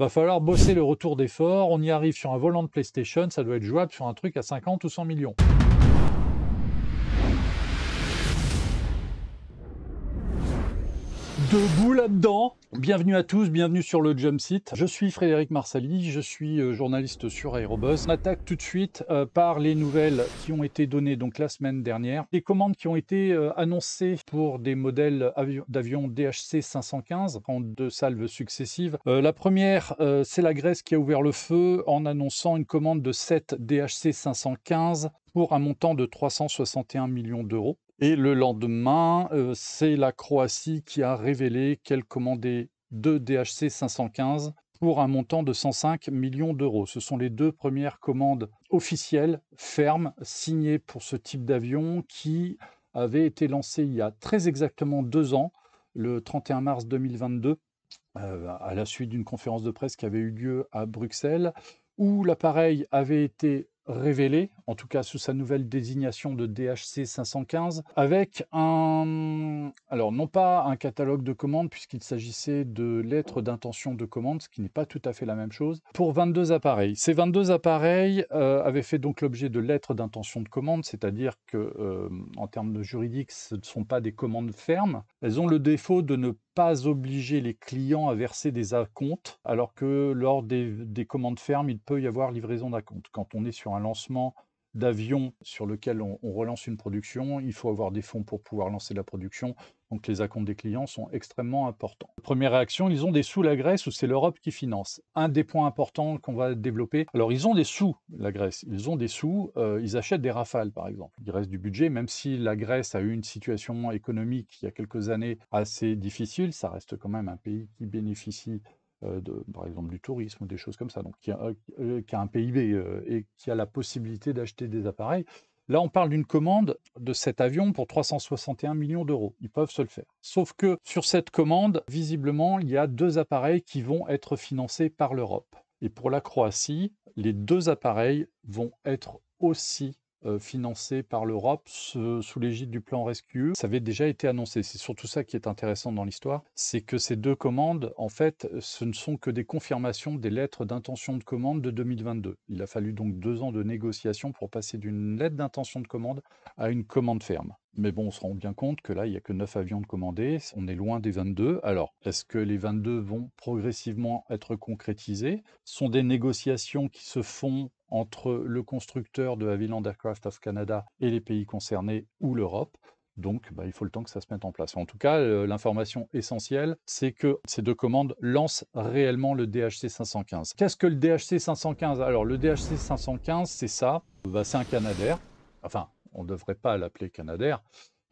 Va falloir bosser le retour d'effort. On y arrive sur un volant de PlayStation, ça doit être jouable sur un truc à 50 ou 100 millions. debout là-dedans. Bienvenue à tous, bienvenue sur le Jump Je suis Frédéric Marsali, je suis euh, journaliste sur Aérobuzz. On attaque tout de suite euh, par les nouvelles qui ont été données donc la semaine dernière. Les commandes qui ont été euh, annoncées pour des modèles d'avions DHC 515 en deux salves successives. la première, c'est la Grèce qui a ouvert le feu en annonçant une commande de 7 DHC 515 pour un montant de 361 millions d'euros. Et le lendemain, euh, c'est la Croatie qui a révélé qu'elle commandait deux DHC 515 pour un montant de 105 millions d'euros. Ce sont les deux premières commandes officielles, fermes, signées pour ce type d'avion qui avait été lancé il y a très exactement deux ans, le 31 mars 2022, euh, à la suite d'une conférence de presse qui avait eu lieu à Bruxelles, où l'appareil avait été révélé, en tout cas sous sa nouvelle désignation de DHC 515, avec un, alors non pas un catalogue de commandes puisqu'il s'agissait de lettres d'intention de commande, ce qui n'est pas tout à fait la même chose, pour 22 appareils. Ces 22 appareils euh, avaient fait donc l'objet de lettres d'intention de commande, c'est-à-dire que euh, en termes de juridique, ce ne sont pas des commandes fermes. Elles ont le défaut de ne obliger les clients à verser des acomptes, alors que lors des, commandes fermes, il peut y avoir livraison d'acomptes. Quand on est sur un lancement d'avion sur lequel on, relance une production, il faut avoir des fonds pour pouvoir lancer la production. Donc les acomptes des clients sont extrêmement importants. Première réaction, ils ont des sous la Grèce ou c'est l'Europe qui finance. Un des points importants qu'on va développer, alors ils ont des sous la Grèce, ils ont des sous, euh, ils achètent des rafales par exemple. Il reste du budget, même si la Grèce a eu une situation économique il y a quelques années assez difficile, ça reste quand même un pays qui bénéficie euh, de, par exemple du tourisme ou des choses comme ça, donc euh, qui a un PIB et qui a la possibilité d'acheter des appareils. Là, on parle d'une commande de cet avion pour 361 millions d'euros. Ils peuvent se le faire. Sauf que sur cette commande, visiblement, il y a deux appareils qui vont être financés par l'Europe. Et pour la Croatie, les deux appareils vont être aussi euh, financé par l'Europe sous l'égide du plan Rescue. Ça avait déjà été annoncé. C'est surtout ça qui est intéressant dans l'histoire, c'est que ces deux commandes, en fait, ce ne sont que des confirmations des lettres d'intention de commande de 2022. Il a fallu donc deux ans de négociations pour passer d'une lettre d'intention de commande à une commande ferme. Mais bon, on se rend bien compte que là, il n'y a que 9 avions de commandés, on est loin des 22. Alors, est-ce que les 22 vont progressivement être concrétisés Ce sont des négociations qui se font entre le constructeur de Havilland Aircraft of Canada et les pays concernés ou l'Europe. Donc, bah, il faut le temps que ça se mette en place. En tout cas, euh, l'information essentielle, c'est que ces deux commandes lancent réellement le DHC 515. Qu'est-ce que le DHC 515 Alors, le DHC 515, c'est ça. Bah, c'est un Canadair. Enfin, on ne devrait pas l'appeler Canadair.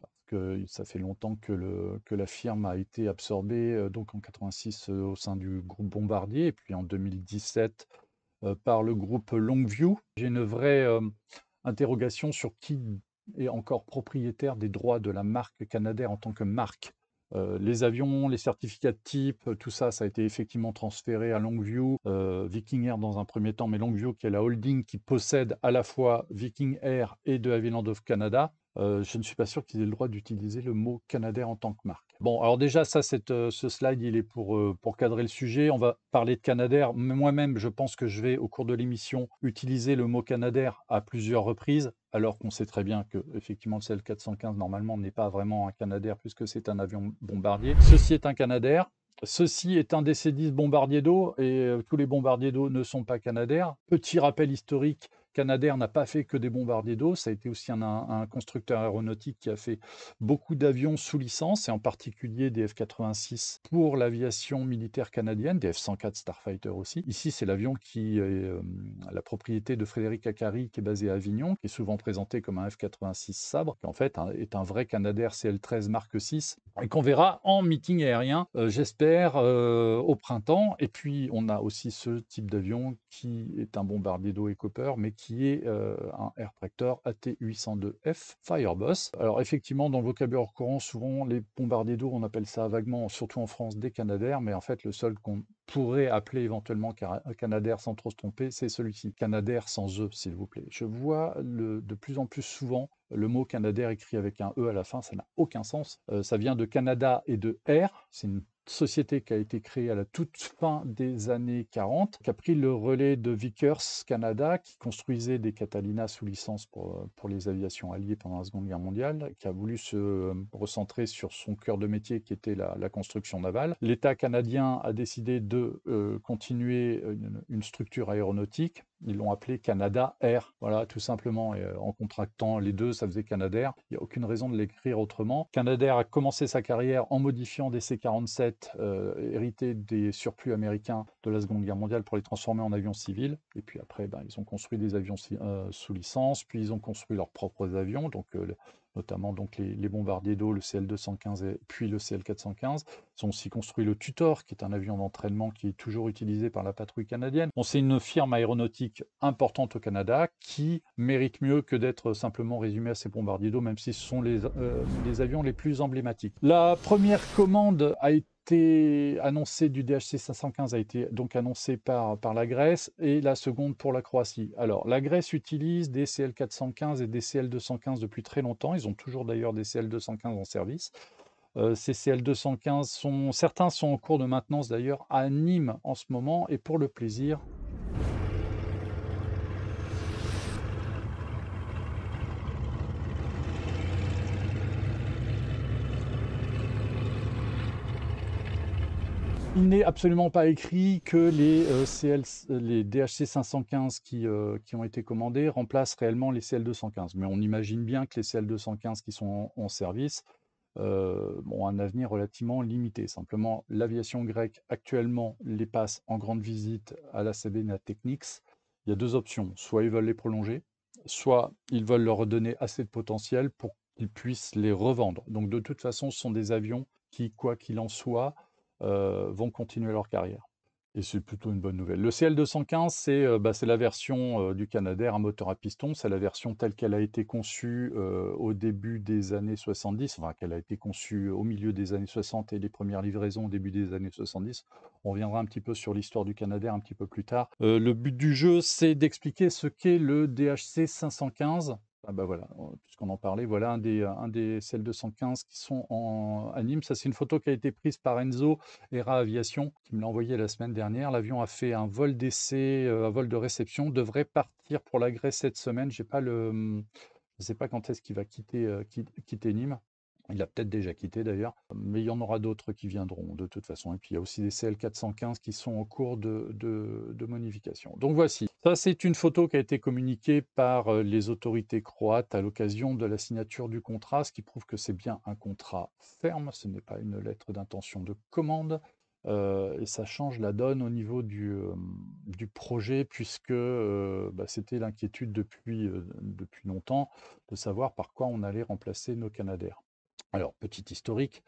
parce Que ça fait longtemps que, le, que la firme a été absorbée, euh, donc en 86 euh, au sein du groupe Bombardier, et puis en 2017 euh, par le groupe Longview. J'ai une vraie euh, interrogation sur qui est encore propriétaire des droits de la marque Canadair en tant que marque. Euh, les avions, les certificats de type, tout ça, ça a été effectivement transféré à Longview, Viking Air dans un premier temps, mais Longview qui est la holding qui possède à la fois Viking Air et De Havilland of Canada. Euh, je ne suis pas sûr qu'ils aient le droit d'utiliser le mot Canadair en tant que marque. Bon, alors déjà, ça, euh, ce slide, il est euh, pour, cadrer le sujet. On va parler de Canadair. Moi-même, je pense que je vais, au cours de l'émission, utiliser le mot Canadair à plusieurs reprises, alors qu'on sait très bien que, effectivement, le CL415, normalement, n'est pas vraiment un Canadair, puisque c'est un avion bombardier. Ceci est un Canadair. Ceci est un DC-10 bombardier d'eau et tous les bombardiers d'eau ne sont pas Canadair. Petit rappel historique, Canadair n'a pas fait que des bombardiers d'eau, ça a été aussi un, constructeur aéronautique qui a fait beaucoup d'avions sous licence, et en particulier des F-86 pour l'aviation militaire canadienne, des F-104 Starfighter aussi. Ici, c'est l'avion qui est euh, la propriété de Frédéric Accari, qui est basé à Avignon, qui est souvent présenté comme un F-86 Sabre, qui en fait hein, est un vrai Canadair CL-13 Mark VI, et qu'on verra en meeting aérien, euh, j'espère, euh, au printemps. Et puis, on a aussi ce type d'avion qui est un bombardier d'eau et copper, mais qui qui est euh, un Air Tractor AT802F Fireboss. Alors effectivement, dans le vocabulaire courant, souvent les bombardiers d'eau, on appelle ça vaguement, surtout en France, des Canadairs, mais en fait le seul qu'on pourrait appeler éventuellement euh, Canadair sans trop se tromper, c'est celui-ci. Canadair sans E, s'il vous plaît. Je vois le, de plus en plus souvent le mot Canadair écrit avec un E à la fin, ça n'a aucun sens. Euh, ça vient de Canada et de r c'est une société qui a été créée à la toute fin des années 40, qui a pris le relais de Vickers Canada, qui construisait des Catalinas sous licence pour, euh, pour les aviations alliées pendant la Seconde Guerre mondiale, qui a voulu se euh, recentrer sur son cœur de métier qui était la, construction navale. L'État canadien a décidé de euh, continuer une structure aéronautique ils l'ont appelé Canada Air, voilà, tout simplement. Euh, en contractant les deux, ça faisait Canadair. Il n'y a aucune raison de l'écrire autrement. Canadair a commencé sa carrière en modifiant des C-47 euh, hérités des surplus américains de la Seconde Guerre mondiale pour les transformer en avions civils. Et puis après, ben, ils ont construit des avions euh, sous licence, puis ils ont construit leurs propres avions. Donc, notamment donc les, bombardiers d'eau, le CL-215 et puis le CL-415. Ils ont aussi construit le Tutor, qui est un avion d'entraînement qui est toujours utilisé par la patrouille canadienne. On c'est une firme aéronautique importante au Canada qui mérite mieux que d'être simplement résumée à ces bombardiers d'eau, même si ce sont les, euh, les avions les plus emblématiques. La première commande a été été du DHC 515 a été donc annoncé par, par la Grèce et la seconde pour la Croatie. Alors, la Grèce utilise des CL415 et des CL215 depuis très longtemps. Ils ont toujours d'ailleurs des CL215 en service. Euh, ces CL215 sont, certains sont en cours de maintenance d'ailleurs à Nîmes en ce moment et pour le plaisir, il n'est absolument pas écrit que les, DHC euh, 515 euh, qui, ont été commandés remplacent réellement les CL215. Mais on imagine bien que les CL215 qui sont en, service euh, ont un avenir relativement limité. Simplement, l'aviation grecque actuellement les passe en grande visite à la Sabena Technics. Il y a deux options. Soit ils veulent les prolonger, soit ils veulent leur donner assez de potentiel pour qu'ils puissent les revendre. Donc de toute façon, ce sont des avions qui, quoi qu'il en soit, euh, vont continuer leur carrière. Et c'est plutôt une bonne nouvelle. Le CL215, euh, bah, c'est la version euh, du Canadair à moteur à piston. C'est la version telle qu'elle a été conçue au début des années 70, enfin qu'elle a été conçue au milieu des années 60 et les premières livraisons au début des années 70. On reviendra un petit peu sur l'histoire du Canadair un petit peu plus tard. le but du jeu, c'est d'expliquer ce qu'est le DHC 515 ah bah voilà, puisqu'on en parlait, voilà un des, un des CL215 qui sont en à Nîmes. Ça, c'est une photo qui a été prise par Enzo, ERA Aviation, qui me l'a envoyé la semaine dernière. L'avion a fait un vol d'essai, euh, un vol de réception, devrait partir pour la Grèce cette semaine. J'ai pas le, sais pas quand est-ce qu'il va quitter, euh, quitter Nîmes. Il a peut-être déjà quitté d'ailleurs, mais il y en aura d'autres qui viendront de toute façon. Et puis il y a aussi des CL415 qui sont en cours de, modification. Donc voici. Ça, c'est une photo qui a été communiquée par euh, les autorités croates à l'occasion de la signature du contrat, ce qui prouve que c'est bien un contrat ferme, ce n'est pas une lettre d'intention de commande. Euh, et ça change la donne au niveau du, euh, projet, puisque bah, c'était l'inquiétude depuis, depuis longtemps de savoir par quoi on allait remplacer nos Canadaires. Alors, petit historique,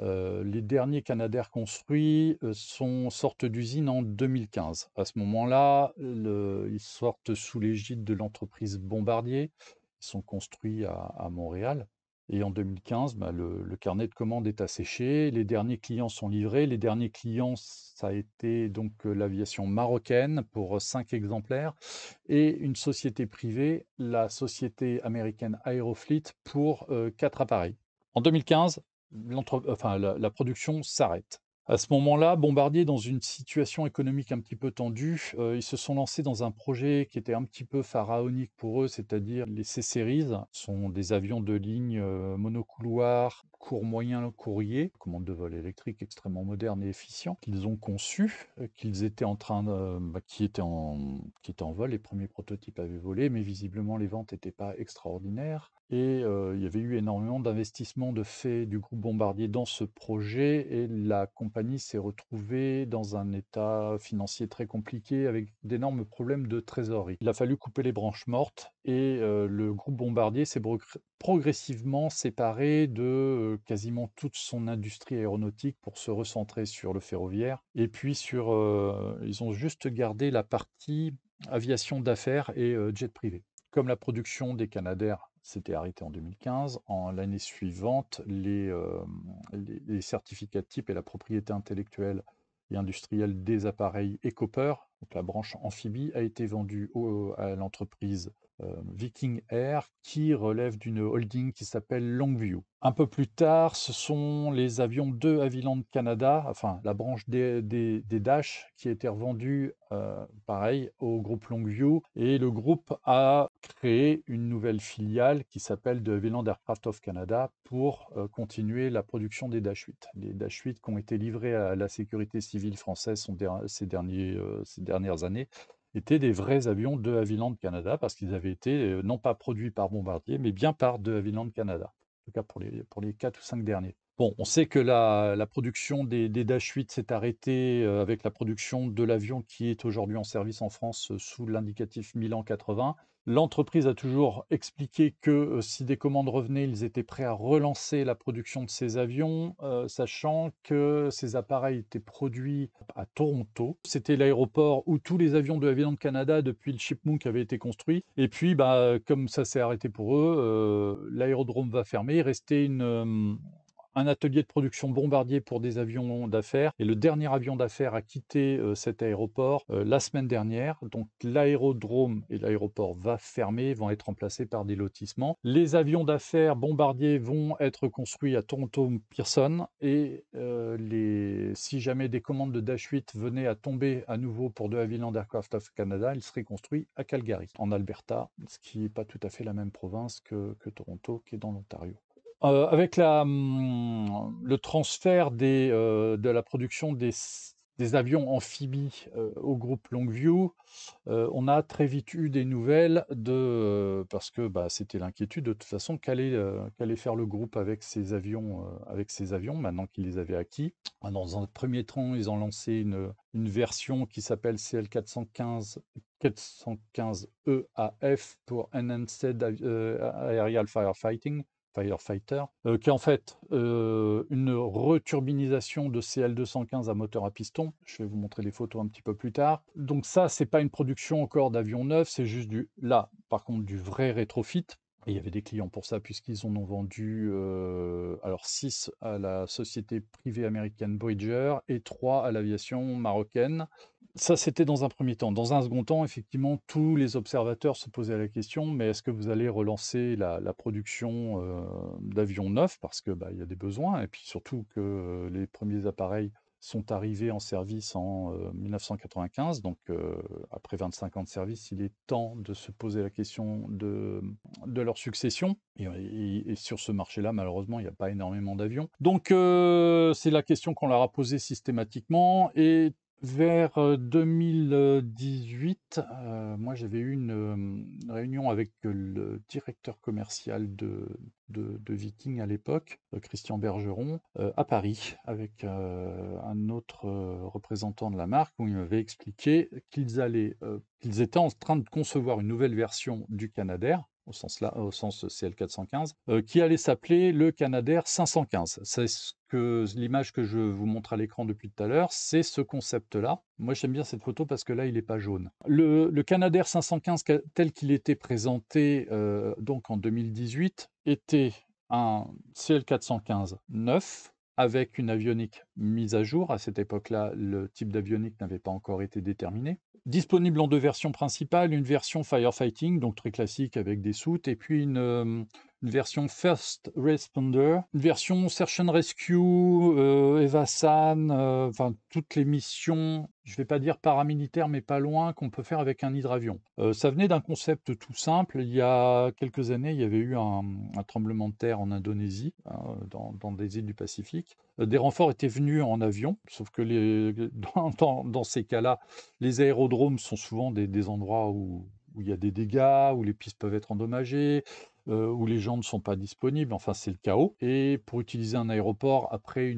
euh, les derniers Canadair construits euh, sont, sortent d'usine en 2015. À ce moment-là, ils sortent sous l'égide de l'entreprise Bombardier. Ils sont construits à, Montréal. Et en 2015, bah, le, carnet de commandes est asséché. Les derniers clients sont livrés. Les derniers clients, ça a été donc euh, l'aviation marocaine pour cinq exemplaires et une société privée, la société américaine Aerofleet, pour quatre appareils. En 2015, la, production s'arrête. À ce moment-là, Bombardier, dans une situation économique un petit peu tendue, euh, ils se sont lancés dans un projet qui était un petit peu pharaonique pour eux, c'est-à-dire les C-Series, sont des avions de ligne euh, monocouloir court moyen courrier, commande de vol électrique extrêmement moderne et efficient, qu'ils ont conçu, euh, qu'ils étaient en train de, euh, bah, qui était en, qui était en vol. Les premiers prototypes avaient volé, mais visiblement les ventes n'étaient pas extraordinaires. Et euh, il y avait eu énormément d'investissements de fait du groupe Bombardier dans ce projet et la compagnie s'est retrouvée dans un état financier très compliqué avec d'énormes problèmes de trésorerie. Il a fallu couper les branches mortes et le groupe Bombardier s'est progressivement séparé de, quasiment toute son industrie aéronautique pour se recentrer sur le ferroviaire et puis sur, ils ont juste gardé la partie aviation d'affaires et jet privé. Comme la production des Canadair s'était arrêtée en 2015, en l'année suivante, les, certificats de type et la propriété intellectuelle et industrielle des appareils Ecoper, donc la branche amphibie, a été vendue à l'entreprise euh, Viking Air qui relève d'une holding qui s'appelle Longview. Un peu plus tard, ce sont les avions de Havilland Canada, enfin la branche des, Dash, qui a été revendue, euh, pareil, au groupe Longview. Et le groupe a créé une nouvelle filiale qui s'appelle de Havilland Aircraft of Canada pour euh, continuer la production des Dash 8. Les Dash 8 qui ont été livrés à la sécurité civile française ces dernières années étaient des vrais avions de Havilland Canada parce qu'ils avaient été euh, non pas produits par Bombardier, mais bien par de Havilland Canada, en tout cas pour les, pour les ou cinq derniers. Bon, on sait que la, production des, des, Dash 8 s'est arrêtée euh, avec la production de l'avion qui est aujourd'hui en service en France euh, sous l'indicatif Milan 80. L'entreprise a toujours expliqué que euh, si des commandes revenaient, ils étaient prêts à relancer la production de ces avions, euh, sachant que ces appareils étaient produits à Toronto. C'était l'aéroport où tous les avions de de Canada depuis le Chipmunk avaient été construits. Et puis, bah, comme ça s'est arrêté pour eux, euh, l'aérodrome va fermer. Il restait une un atelier de production bombardier pour des avions d'affaires. Et le dernier avion d'affaires a quitté euh, cet aéroport euh, la semaine dernière. Donc l'aérodrome et l'aéroport va fermer, vont être remplacés par des lotissements. Les avions d'affaires bombardiers vont être construits à Toronto Pearson. Et euh, si jamais des commandes de Dash 8 venaient à tomber à nouveau pour De Havilland Aircraft of Canada, ils seraient construits à Calgary, en Alberta, ce qui n'est pas tout à fait la même province que Toronto, qui est dans l'Ontario. Euh, avec hum, le transfert euh, de la production des, avions amphibies euh, au groupe Longview, on a très vite eu des nouvelles de parce que bah, c'était l'inquiétude de toute façon qu'allait faire le groupe avec ces avions avec avions maintenant qu'ils les avaient acquis. Bah, dans un premier temps, ils ont lancé une, une version qui s'appelle CL 415 415 EAF pour Enhanced Aerial Firefighting Firefighter, euh, qui est en fait euh, une returbinisation de CL215 à moteur à piston. Je vais vous montrer les photos un petit peu plus tard. Donc ça, c'est pas une production encore d'avion neuf, c'est juste du là, par contre, du vrai rétrofit il y avait des clients pour ça, puisqu'ils en ont vendu euh, alors 6 à la société privée américaine Bridger et 3 à l'aviation marocaine. Ça, c'était dans un premier temps. Dans un second temps, effectivement, tous les observateurs se posaient la question, mais est-ce que vous allez relancer la, production euh, d'avions neufs Parce que bah, y a des besoins, et puis surtout que euh, les premiers appareils sont arrivés en service en 1995, euh, donc euh, après 25 ans de service, il est temps de se poser la question de, leur succession. Et, sur ce marché-là, malheureusement, il n'y a pas énormément d'avions. Donc euh, c'est la question qu'on leur a posée systématiquement et vers, 2018, moi j'avais eu une, réunion avec le directeur commercial de Viking à l'époque, Christian Bergeron, à Paris avec, un autre, représentant de la marque où il m'avait expliqué qu'ils qu'ils étaient en train de concevoir une nouvelle version du Canadair au sens, là, au sens CL415, euh, qui allait s'appeler le Canadair 515. C'est ce que l'image que je vous montre à l'écran depuis tout à l'heure, c'est ce concept-là. Moi, j'aime bien cette photo parce que là, il n'est pas jaune. Le, Canadair 515 tel qu'il était présenté euh, donc en 2018 était un CL415 neuf avec une avionique mise à jour. À cette époque-là, le type d'avionique n'avait pas encore été déterminé. Disponible en deux versions principales, une version firefighting, donc très classique avec des soutes, et puis une, euh, une version First Responder, une version Search and Rescue, euh, Evasan, euh, enfin toutes les missions, je ne vais pas dire paramilitaires, mais pas loin, qu'on peut faire avec un hydravion. Euh, ça venait d'un concept tout simple. Il y a quelques années, il y avait eu un, tremblement de terre en Indonésie, euh, dans, des îles du Pacifique. Des renforts étaient venus en avion, sauf que les, dans, dans, ces cas-là, les aérodromes sont souvent des, endroits où où il y a des dégâts, où les pistes peuvent être endommagées, euh, où les gens ne sont pas disponibles, enfin c'est le chaos. Et pour utiliser un aéroport après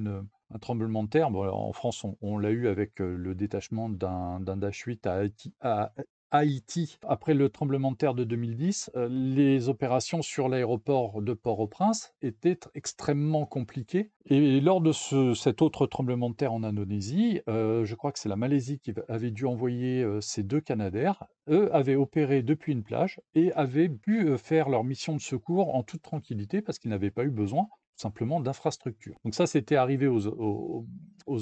un tremblement de terre, en France on, l'a eu avec euh, le détachement d'un Dash 8 à, à Haïti, après le tremblement de terre de 2010, euh, les opérations sur l'aéroport de Port-au-Prince étaient extrêmement compliquées. Et lors de cet autre tremblement de terre en Indonésie, euh, je crois que c'est la Malaisie qui avait dû envoyer euh, ces deux Canadaires. Eux avaient opéré depuis une plage et avaient pu faire leur mission de secours en toute tranquillité parce qu'ils n'avaient pas eu besoin simplement d'infrastructures. Donc ça, c'était arrivé aux,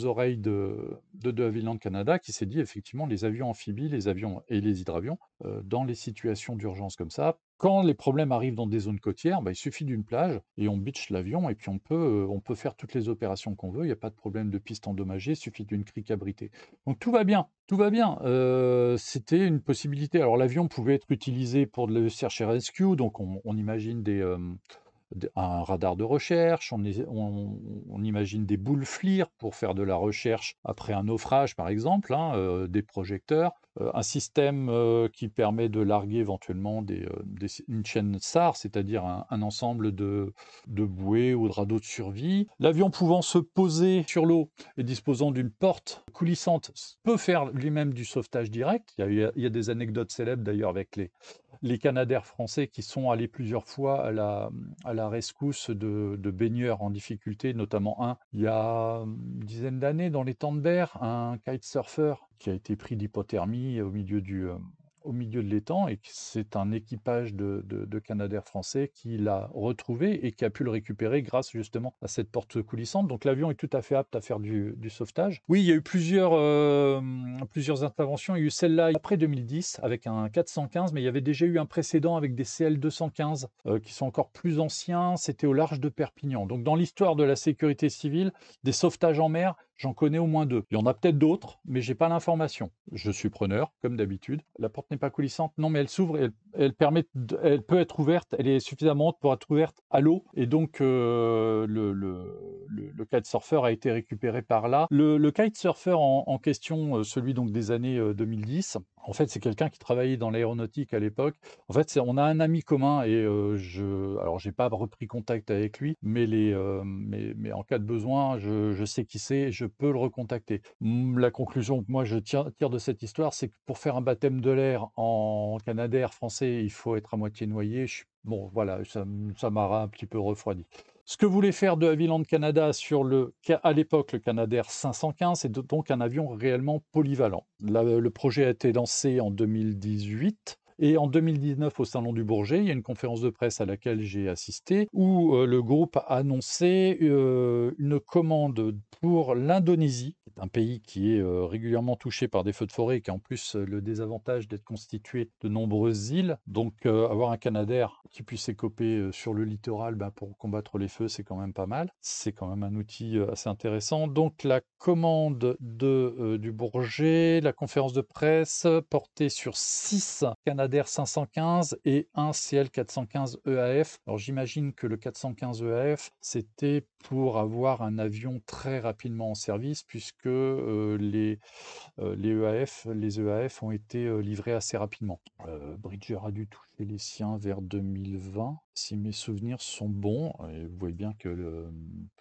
oreilles de, de De Havilland Canada, qui s'est dit effectivement les avions amphibies, les avions et les hydravions, euh, dans les situations d'urgence comme ça, quand les problèmes arrivent dans des zones côtières, bah, il suffit d'une plage et on beach l'avion et puis on peut, euh, on peut faire toutes les opérations qu'on veut. Il n'y a pas de problème de piste endommagée, il suffit d'une crique abritée. Donc tout va bien, tout va bien. Euh, c'était une possibilité. Alors l'avion pouvait être utilisé pour le search and rescue, donc on, imagine des, un radar de recherche, on, imagine des boules FLIR pour faire de la recherche après un naufrage par exemple, hein, euh, des projecteurs, euh, un système euh, qui permet de larguer éventuellement euh, une chaîne SAR, c'est-à-dire un, ensemble de, bouées ou de radeaux de survie. L'avion pouvant se poser sur l'eau et disposant d'une porte coulissante peut faire lui-même du sauvetage direct. Il y a, des anecdotes célèbres d'ailleurs avec les, les Canadaires français qui sont allés plusieurs fois à la, rescousse de, baigneurs en difficulté, notamment un il y a hum, une dizaine d'années dans les temps de Berre, un kitesurfer qui a été pris d'hypothermie euh, au milieu du euh, au milieu de l'étang et c'est un équipage de, de, Canadair français qui l'a retrouvé et qui a pu le récupérer grâce justement à cette porte coulissante. Donc l'avion est tout à fait apte à faire du, du sauvetage. Oui, il y a eu plusieurs, euh, plusieurs interventions. Il y a eu celle-là après 2010 avec un 415, mais il y avait déjà eu un précédent avec des CL215 qui sont encore plus anciens. C'était au large de Perpignan. Donc dans l'histoire de la sécurité civile, des sauvetages en mer, J'en connais au moins deux. Il y en a peut-être d'autres, mais j'ai pas l'information. Je suis preneur, comme d'habitude. La porte n'est pas coulissante, non, mais elle s'ouvre et elle, permet, elle peut être ouverte. Elle est suffisamment haute pour être ouverte à l'eau. Et donc, euh, le, le, le, kitesurfer a été récupéré par là. Le, kite kitesurfer en, question, euh, celui donc des années 2010, euh, en fait, c'est quelqu'un qui travaillait dans l'aéronautique à l'époque. En fait, on a un ami commun et euh, je, alors j'ai pas repris contact avec lui, mais les, euh, mais, en cas de besoin, je, sais qui c'est, je peux le recontacter. La conclusion que moi je tire, de cette histoire, c'est que pour faire un baptême de l'air en Canadair français, il faut être à moitié noyé. Je, bon, voilà, ça m'a un petit peu refroidi. Ce que voulait faire de Havilland Canada sur le, à l'époque, le Canadair 515, c'est donc un avion réellement polyvalent. le projet a été lancé en 2018 et en 2019, au Salon du Bourget, il y a une conférence de presse à laquelle j'ai assisté, où euh, le groupe a annoncé euh, une commande pour l'Indonésie, un pays qui est euh, régulièrement touché par des feux de forêt et qui a en plus le désavantage d'être constitué de nombreuses îles. Donc avoir un Canadair qui puisse écoper sur le littoral bah, pour combattre les feux, c'est quand même pas mal. C'est quand même un outil assez intéressant. Donc la commande de, du Bourget, la conférence de presse portée sur six Canadair 515 et un CL 415 EAF. Alors j'imagine que le 415 EAF, c'était pour avoir un avion très rapidement en service, puisque euh, les, euh, les, EAF, les EAF ont été euh, livrés assez rapidement. Bridger a dû toucher les siens vers 2020, si mes souvenirs sont bons. Et vous voyez bien que le,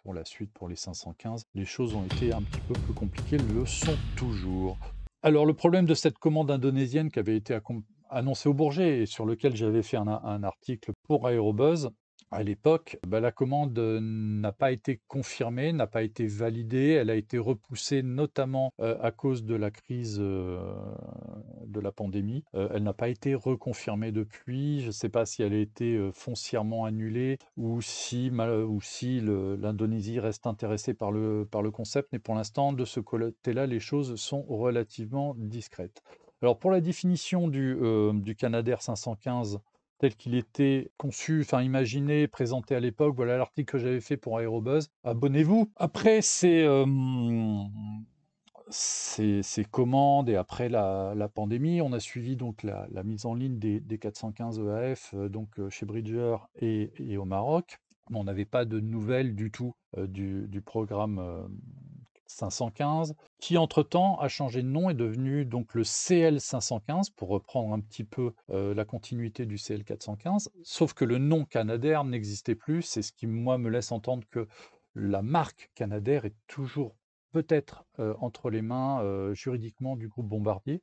pour la suite, pour les 515, les choses ont été un petit peu plus compliquées, le sont toujours. Alors le problème de cette commande indonésienne qui avait été accompagnée annoncé au Bourget et sur lequel j'avais fait un, article pour AeroBuzz, À l'époque, bah, la commande euh, n'a pas été confirmée, n'a pas été validée, elle a été repoussée notamment euh, à cause de la crise euh, de la pandémie. elle n'a pas été reconfirmée depuis. Je ne sais pas si elle a été foncièrement annulée ou si, ou si l'Indonésie reste intéressée par le, par le concept. Mais pour l'instant, de ce côté-là, les choses sont relativement discrètes. Alors pour la définition du, euh, du Canadair 515 tel qu'il était conçu, enfin imaginé, présenté à l'époque, voilà l'article que j'avais fait pour Aerobuzz. Abonnez-vous. Après, c'est... Euh, ces, commandes et après la, pandémie, on a suivi donc la, mise en ligne des, 415 EAF euh, donc chez Bridger et, au Maroc. on n'avait pas de nouvelles du tout du, programme 515, qui entre-temps a changé de nom, est devenu donc le CL 515, pour reprendre un petit peu euh, la continuité du CL 415, sauf que le nom Canadair n'existait plus, c'est ce qui, moi, me laisse entendre que la marque Canadair est toujours peut-être euh, entre les mains euh, juridiquement du groupe Bombardier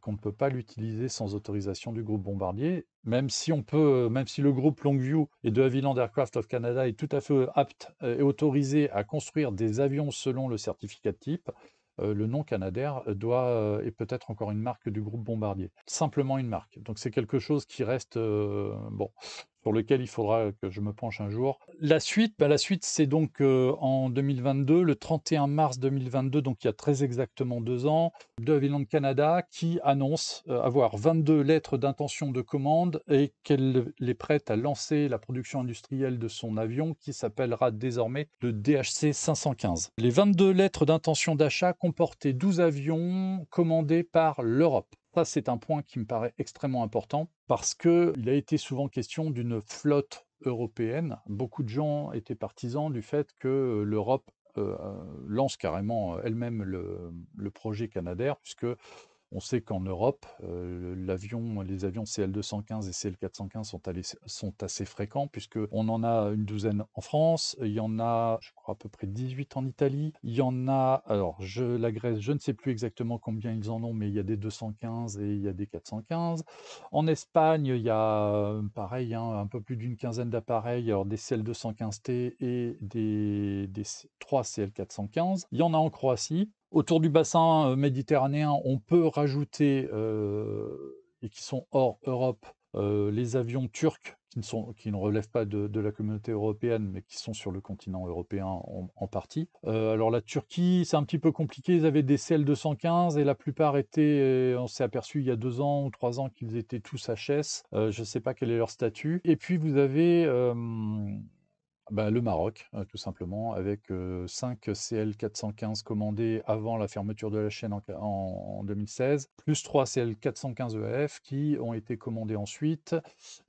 qu'on ne peut pas l'utiliser sans autorisation du groupe Bombardier, même si on peut, euh, même si le groupe Longview et de Havilland Aircraft of Canada est tout à fait euh, apte euh, et autorisé à construire des avions selon le certificat de type, le nom Canadair doit est peut-être encore une marque du groupe Bombardier. Simplement une marque. Donc c'est quelque chose qui reste bon sur lequel il faudra que je me penche un jour. La suite, bah, la suite c'est donc euh, en 2022, le 31 mars 2022, donc il y a très exactement deux ans, de Devilland Canada qui annonce euh, avoir 22 lettres d'intention de commande et qu'elle est prête à lancer la production industrielle de son avion qui s'appellera désormais le DHC 515. Les 22 lettres d'intention d'achat comportaient 12 avions commandés par l'Europe. Ça, c'est un point qui me paraît extrêmement important parce qu'il a été souvent question d'une flotte européenne. Beaucoup de gens étaient partisans du fait que l'Europe euh, euh, lance carrément euh, elle-même le, le, projet Canadair, puisque on sait qu'en Europe, euh, les avions CL215 et CL415 sont, assez fréquents, puisqu'on en a une douzaine en France, il y en a, je crois, à peu près 18 en Italie, il y en a, alors, je, la Grèce, je ne sais plus exactement combien ils en ont, mais il y a des 215 et il y a des 415. En Espagne, il y a, pareil, hein, un peu plus d'une quinzaine d'appareils, alors des CL215T et des, des 3 CL415. Il y en a en Croatie, Autour du bassin euh, méditerranéen, on peut rajouter, euh, et qui sont hors Europe, euh, les avions turcs qui ne, sont, qui ne, relèvent pas de, la communauté européenne, mais qui sont sur le continent européen en, partie. alors la Turquie, c'est un petit peu compliqué, ils avaient des CL215 et la plupart étaient, on s'est aperçu il y a deux ans ou trois ans qu'ils étaient tous HS, je ne sais pas quel est leur statut. Et puis vous avez... Bah, le Maroc, hein, tout simplement, avec, 5 CL415 commandés avant la fermeture de la chaîne en 2016, plus 3 cl 415 ef qui ont été commandés ensuite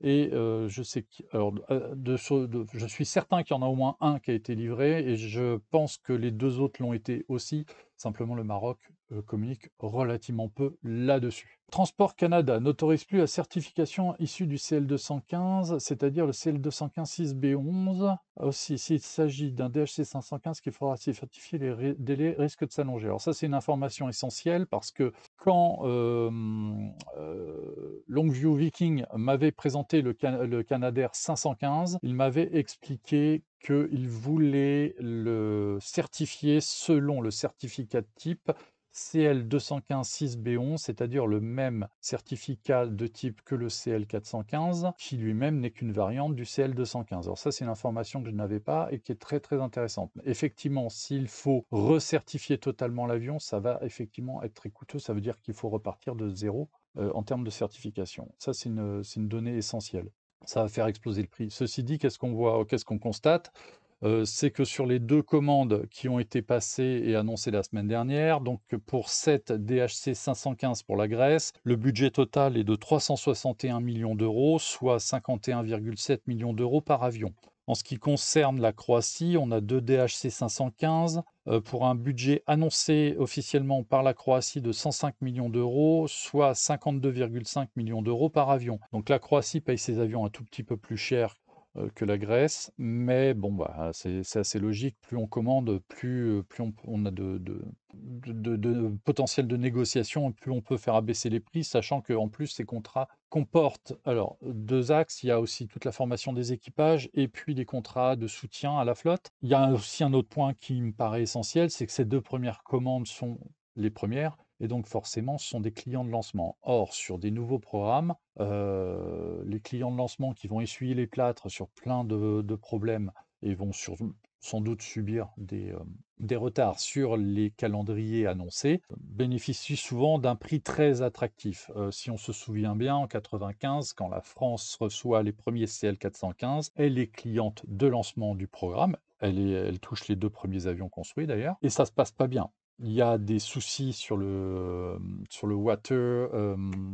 et je sais je suis certain qu'il y en a au moins un qui a été livré et je pense que les deux autres l'ont été aussi. Simplement le Maroc euh, communique relativement peu là-dessus. Transport Canada n'autorise plus la certification issue du CL215, c'est-à-dire le CL215-6B11. Aussi, ah s'il s'agit d'un DHC 515 qu'il faudra certifier, les délais risquent de s'allonger. Alors ça, c'est une information essentielle parce que quand euh, euh, Longview Viking m'avait présenté le, le Canadair 515, il m'avait expliqué qu'il voulait le certifier selon le certificat de type CL215-6B11, c'est-à-dire le même certificat de type que le CL415, qui lui-même n'est qu'une variante du CL215. Alors ça, c'est une information que je n'avais pas et qui est très très intéressante. Effectivement, s'il faut recertifier totalement l'avion, ça va effectivement être très coûteux. Ça veut dire qu'il faut repartir de zéro euh, en termes de certification. Ça, c'est une, une donnée essentielle ça va faire exploser le prix. Ceci dit, qu'est-ce qu'on voit, qu'est-ce qu'on constate c'est que sur les deux commandes qui ont été passées et annoncées la semaine dernière, donc pour cette DHC 515 pour la Grèce, le budget total est de 361 millions d'euros, soit 51,7 millions d'euros par avion. En ce qui concerne la Croatie, on a deux DHC 515 pour un budget annoncé officiellement par la Croatie de 105 millions d'euros, soit 52,5 millions d'euros par avion. Donc la Croatie paye ses avions un tout petit peu plus cher euh, que la Grèce, mais bon, bah, c'est assez logique. Plus on commande, plus, euh, on a de potentiel de négociation plus on peut faire abaisser les prix, sachant qu'en plus ces contrats comportent alors deux axes, il y a aussi toute la formation des équipages et puis les contrats de soutien à la flotte. Il y a aussi un autre point qui me paraît essentiel, c'est que ces deux premières commandes sont les premières, et donc forcément ce sont des clients de lancement. Or, sur des nouveaux programmes, euh, les clients de lancement qui vont essuyer les plâtres sur plein de, problèmes et vont sur, sans doute subir des, euh, des, retards sur les calendriers annoncés, bénéficient souvent d'un prix très attractif. Euh, si on se souvient bien, en 1995, quand la France reçoit les premiers CL415, elle est cliente de lancement du programme. Elle, elle touche les deux premiers avions construits d'ailleurs, et ça se passe pas bien. Il y a des soucis sur le, mmh, sur le water,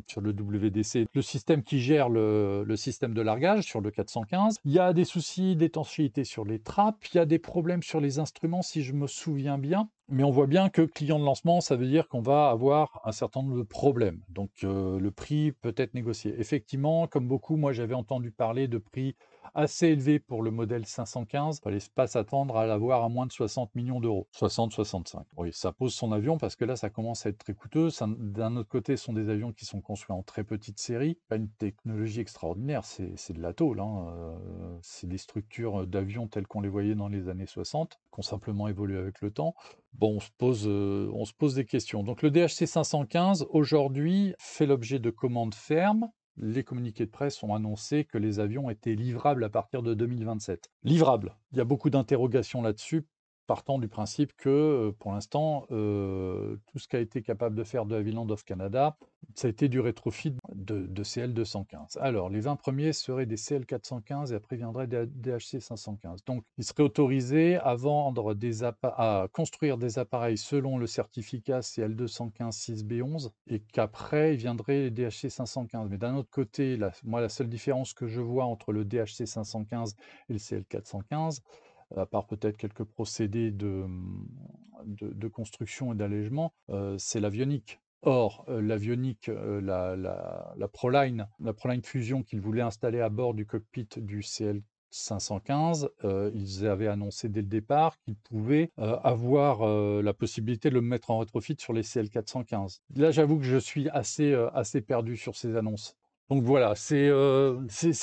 sur le WDC, le système qui gère le, système de largage sur le 415. Il y a des soucis d'étanchéité sur les trappes. Il y a des problèmes sur les instruments, si je me souviens bien. Mais on voit bien que client de lancement, ça veut dire qu'on va avoir un certain nombre de problèmes. Donc le prix peut être négocié. Effectivement, comme beaucoup, moi j'avais entendu parler de prix assez élevé pour le modèle 515. Il fallait pas s'attendre à l'avoir à moins de 60 millions d'euros. 60-65. Oui, ça pose son avion parce que là, ça commence à être très coûteux. D'un autre côté, ce sont des avions qui sont construits en très petite série. Pas une technologie extraordinaire, c'est de la tôle. Hein, euh, c'est des structures d'avions telles qu'on les voyait dans les années 60, qui ont simplement évolué avec le temps. Bon, on pose, euh, on se pose des questions. Donc le DHC 515, aujourd'hui, fait l'objet de commandes fermes les communiqués de presse ont annoncé que les avions étaient livrables à partir de 2027. Livrables. Il y a beaucoup d'interrogations là-dessus partant du principe que, euh, pour l'instant, euh, tout ce qu'a été capable de faire de Havilland of Canada, ça a été du rétrofit de, CL215. Alors, les 20 premiers seraient des CL415 et après viendraient des DHC515. Donc, ils seraient autorisés à, vendre à construire des appareils selon le certificat CL215-6B11 et qu'après, il viendraient les DHC515. Mais d'un autre côté, moi, la seule différence que je vois entre le DHC515 et le CL415, à part peut-être quelques procédés de, mm, de, construction et d'allègement, euh, c'est l'avionique. Or, euh, l'avionique, euh, la, la, Proline, la Proline Fusion qu'ils voulaient installer à bord du cockpit du CL 515, ils avaient annoncé dès le départ qu'ils pouvaient avoir la possibilité de le mettre en retrofit sur les CL415. Là, j'avoue que je suis assez, assez perdu sur ces annonces. Donc voilà, c'est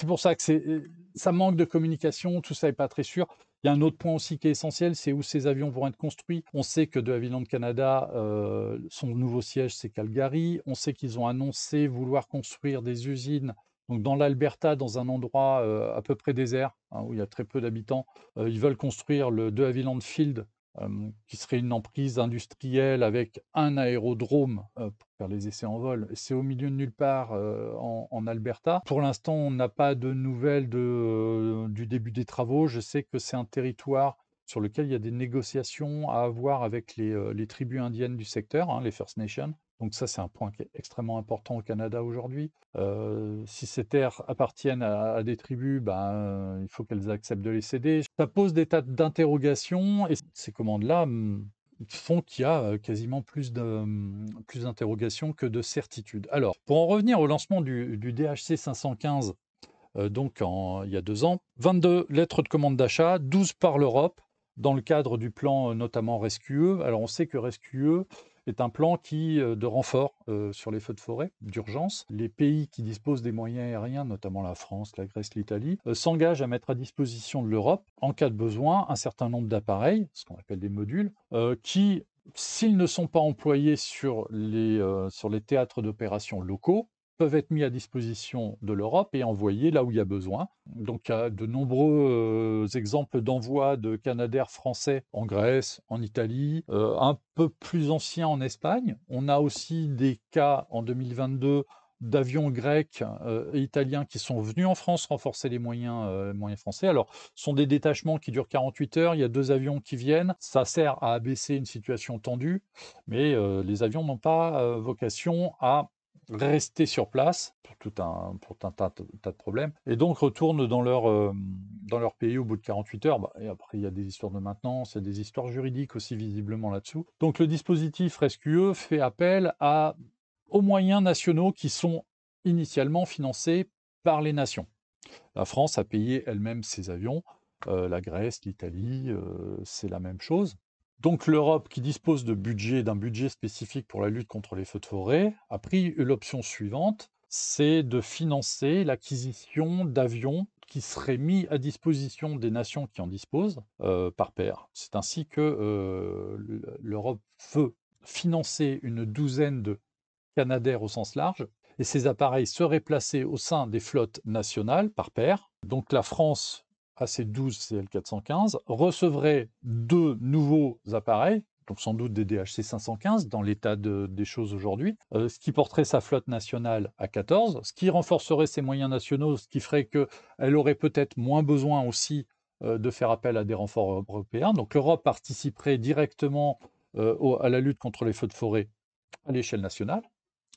pour ça que ça manque de communication, tout ça n'est pas très sûr. Il y a un autre point aussi qui est essentiel, c'est où ces avions vont être construits. On sait que de Havilland Canada, euh, son nouveau siège, c'est Calgary. On sait qu'ils ont annoncé vouloir construire des usines donc dans l'Alberta, dans un endroit euh, à peu près désert, hein, où il y a très peu d'habitants, euh, ils veulent construire le De Havilland Field, euh, qui serait une emprise industrielle avec un aérodrome euh, pour faire les essais en vol. C'est au milieu de nulle part euh, en, Alberta. Pour l'instant, on n'a pas de nouvelles du début des travaux. Je sais que c'est un territoire sur lequel il y a des négociations à avoir avec les, tribus indiennes du secteur, hein, les First Nations, donc ça, c'est un point qui est extrêmement important au Canada aujourd'hui. Euh, si ces terres appartiennent à, des tribus, ben, il faut qu'elles acceptent de les céder. Ça pose des tas d'interrogations et ces commandes-là hum, font qu'il y a euh, quasiment plus hum, d'interrogations plus que de certitudes. Alors, pour en revenir au lancement du, DHC 515, euh, donc il y a deux ans, 22 lettres de commande d'achat, 12 par l'Europe, dans le cadre du plan notamment RescuE. E. Alors on sait que RescuE, e, est un plan qui euh, de renfort euh, sur les feux de forêt d'urgence. Les pays qui disposent des moyens aériens, notamment la France, la Grèce, l'Italie, euh, s'engagent à mettre à disposition de l'Europe, en cas de besoin, un certain nombre d'appareils, ce qu'on appelle des modules, qui s'ils ne sont pas employés sur les, sur les théâtres d'opérations locaux, peuvent être mis à disposition de l'Europe et envoyés là où il y a besoin. Donc il y a de nombreux euh, exemples d'envoi de Canadair français en Grèce, en Italie, euh, un peu plus anciens en Espagne. On a aussi des cas en 2022 d'avions grecs euh, et italiens qui sont venus en France renforcer les moyens, moyens français. Alors, ce sont des détachements qui durent 48 heures, il y a deux avions qui viennent, ça sert à abaisser une situation tendue, mais les avions n'ont pas vocation à rester sur place pour tout un, tas, de problèmes, et donc retournent dans leur, euh, pays au bout de 48 heures. Bah, et après, il y a des histoires de maintenance, il y a des histoires juridiques aussi visiblement là-dessous. Donc le dispositif RescuE fait appel aux moyens nationaux qui sont initialement financés par les nations. La France a payé elle-même ses avions, euh, la Grèce, l'Italie, euh, c'est la même chose. Donc l'Europe, qui dispose de budget, d'un budget spécifique pour la lutte contre les feux de forêt, a pris l'option suivante, c'est de financer l'acquisition d'avions qui seraient mis à disposition des nations qui en disposent euh, par paire. C'est ainsi que euh, l'Europe veut financer une douzaine de Canadair au sens large, et ces appareils seraient placés au sein des flottes nationales par paire. Donc la France AC12 CL415 recevrait deux nouveaux appareils, donc sans doute des DHC 515 dans l'état des choses aujourd'hui, euh, ce qui porterait sa flotte nationale à 14, ce qui renforcerait ses moyens nationaux, ce qui ferait qu'elle aurait peut-être moins besoin aussi euh, de faire appel à des renforts européens. Donc l'Europe participerait directement euh, à la lutte contre les feux de forêt à l'échelle nationale.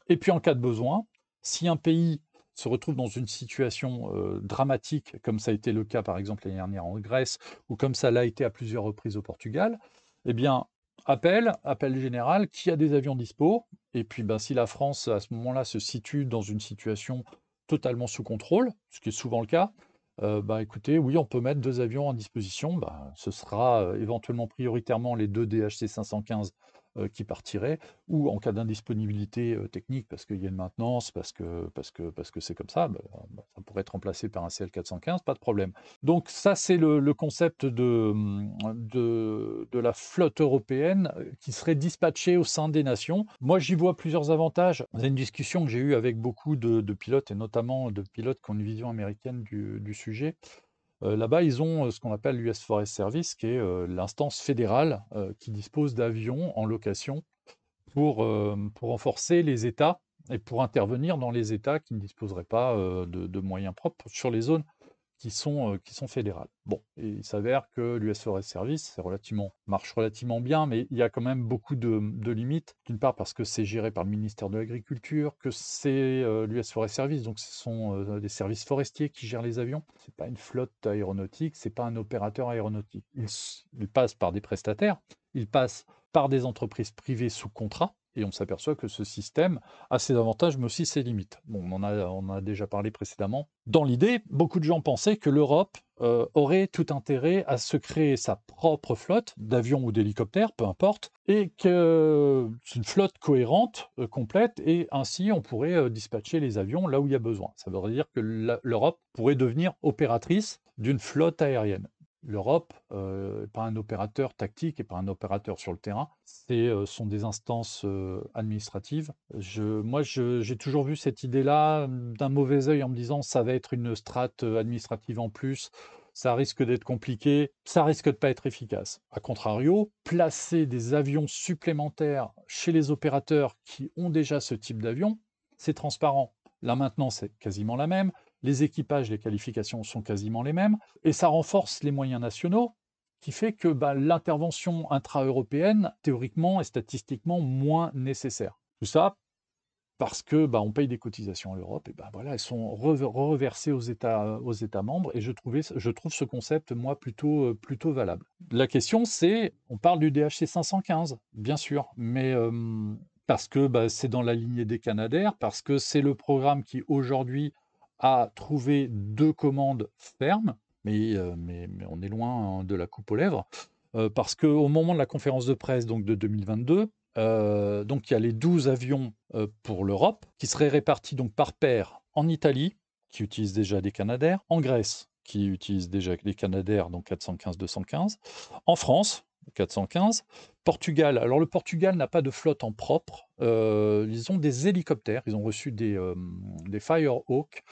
Et puis en cas de besoin, si un pays se retrouve dans une situation dramatique, comme ça a été le cas par exemple l'année dernière en Grèce, ou comme ça l'a été à plusieurs reprises au Portugal, eh bien, appel, appel général, qui a des avions dispo Et puis, ben, si la France, à ce moment-là, se situe dans une situation totalement sous contrôle, ce qui est souvent le cas, ben, écoutez, oui, on peut mettre deux avions en disposition. Ben, ce sera éventuellement prioritairement les deux DHC 515 euh, qui partirait, ou en cas d'indisponibilité euh, technique, parce qu'il y a une maintenance, parce que parce parce que c'est comme ça, bah, bah, ça pourrait être remplacé par un CL415, pas de problème. Donc ça, c'est le, concept mm, de, de, la flotte européenne euh, qui serait dispatchée au sein des nations. Moi, j'y vois plusieurs avantages. C'est une discussion que j'ai eue avec beaucoup de, pilotes, et notamment de pilotes qui ont une vision américaine du sujet. Là-bas, ils ont ce qu'on appelle l'US Forest Service, qui est l'instance fédérale qui dispose d'avions en location pour, renforcer les États et pour intervenir dans les États qui ne disposeraient pas de moyens propres sur les zones qui sont, euh, qui sont fédérales. Bon, il s'avère que l'US Forest Service relativement, marche relativement bien, mais il y a quand même beaucoup de, limites. D'une part parce que c'est géré par le ministère de l'Agriculture, que c'est euh, l'US Forest Service, donc ce sont des euh, services forestiers qui gèrent les avions. C'est pas une flotte aéronautique, c'est pas un opérateur aéronautique. Il passe par des prestataires, il passe par des entreprises privées sous contrat, et on s'aperçoit que ce système a ses avantages, mais aussi ses limites. on en a, déjà parlé précédemment. Dans l'idée, beaucoup de gens pensaient que l'Europe euh, aurait tout intérêt à se créer sa propre flotte d'avions ou d'hélicoptères, peu importe, et que c'est une flotte cohérente, euh, complète, et ainsi on pourrait euh, dispatcher les avions là où il y a besoin. Ça veut dire que l'Europe pourrait devenir opératrice d'une flotte aérienne. L'Europe, euh, par un opérateur tactique et par un opérateur sur le terrain, ce euh, sont des instances euh, administratives. Je, moi, j'ai toujours vu cette idée-là mmh, d'un mauvais œil en me disant ça va être une strate euh, administrative en plus, ça risque d'être compliqué, ça risque de pas être efficace. A contrario, placer des avions supplémentaires chez les opérateurs qui ont déjà ce type d'avion, c'est transparent. La maintenance est quasiment la même, les équipages, les qualifications sont quasiment les mêmes, et ça renforce les moyens nationaux, qui fait que bah, l'intervention intra-européenne, théoriquement et statistiquement, moins nécessaire. Tout ça parce que bah, on paye des cotisations à l'Europe, et ben voilà, elles sont reversées aux États, aux États membres, et je, trouvais, je trouve ce concept, moi, plutôt, euh, plutôt valable. La question, c'est, on parle du DHC 515, bien sûr, mais euh, parce que c'est dans la lignée des Canadaires, parce que c'est le programme qui, aujourd'hui, à trouver deux commandes fermes, euh, mais, mais, on est loin hein, de la coupe aux lèvres, euh, parce qu'au moment de la conférence de presse donc de 2022, euh, donc il y a les 12 avions pour l'Europe qui seraient répartis donc par paire en Italie, qui utilise déjà des Canadair, en Grèce, qui utilise déjà des Canadair, donc 415-215, en France, 415. Portugal. Alors le Portugal n'a pas de flotte en propre. Euh, ils ont des hélicoptères. Ils ont reçu des, euh, Firehawk.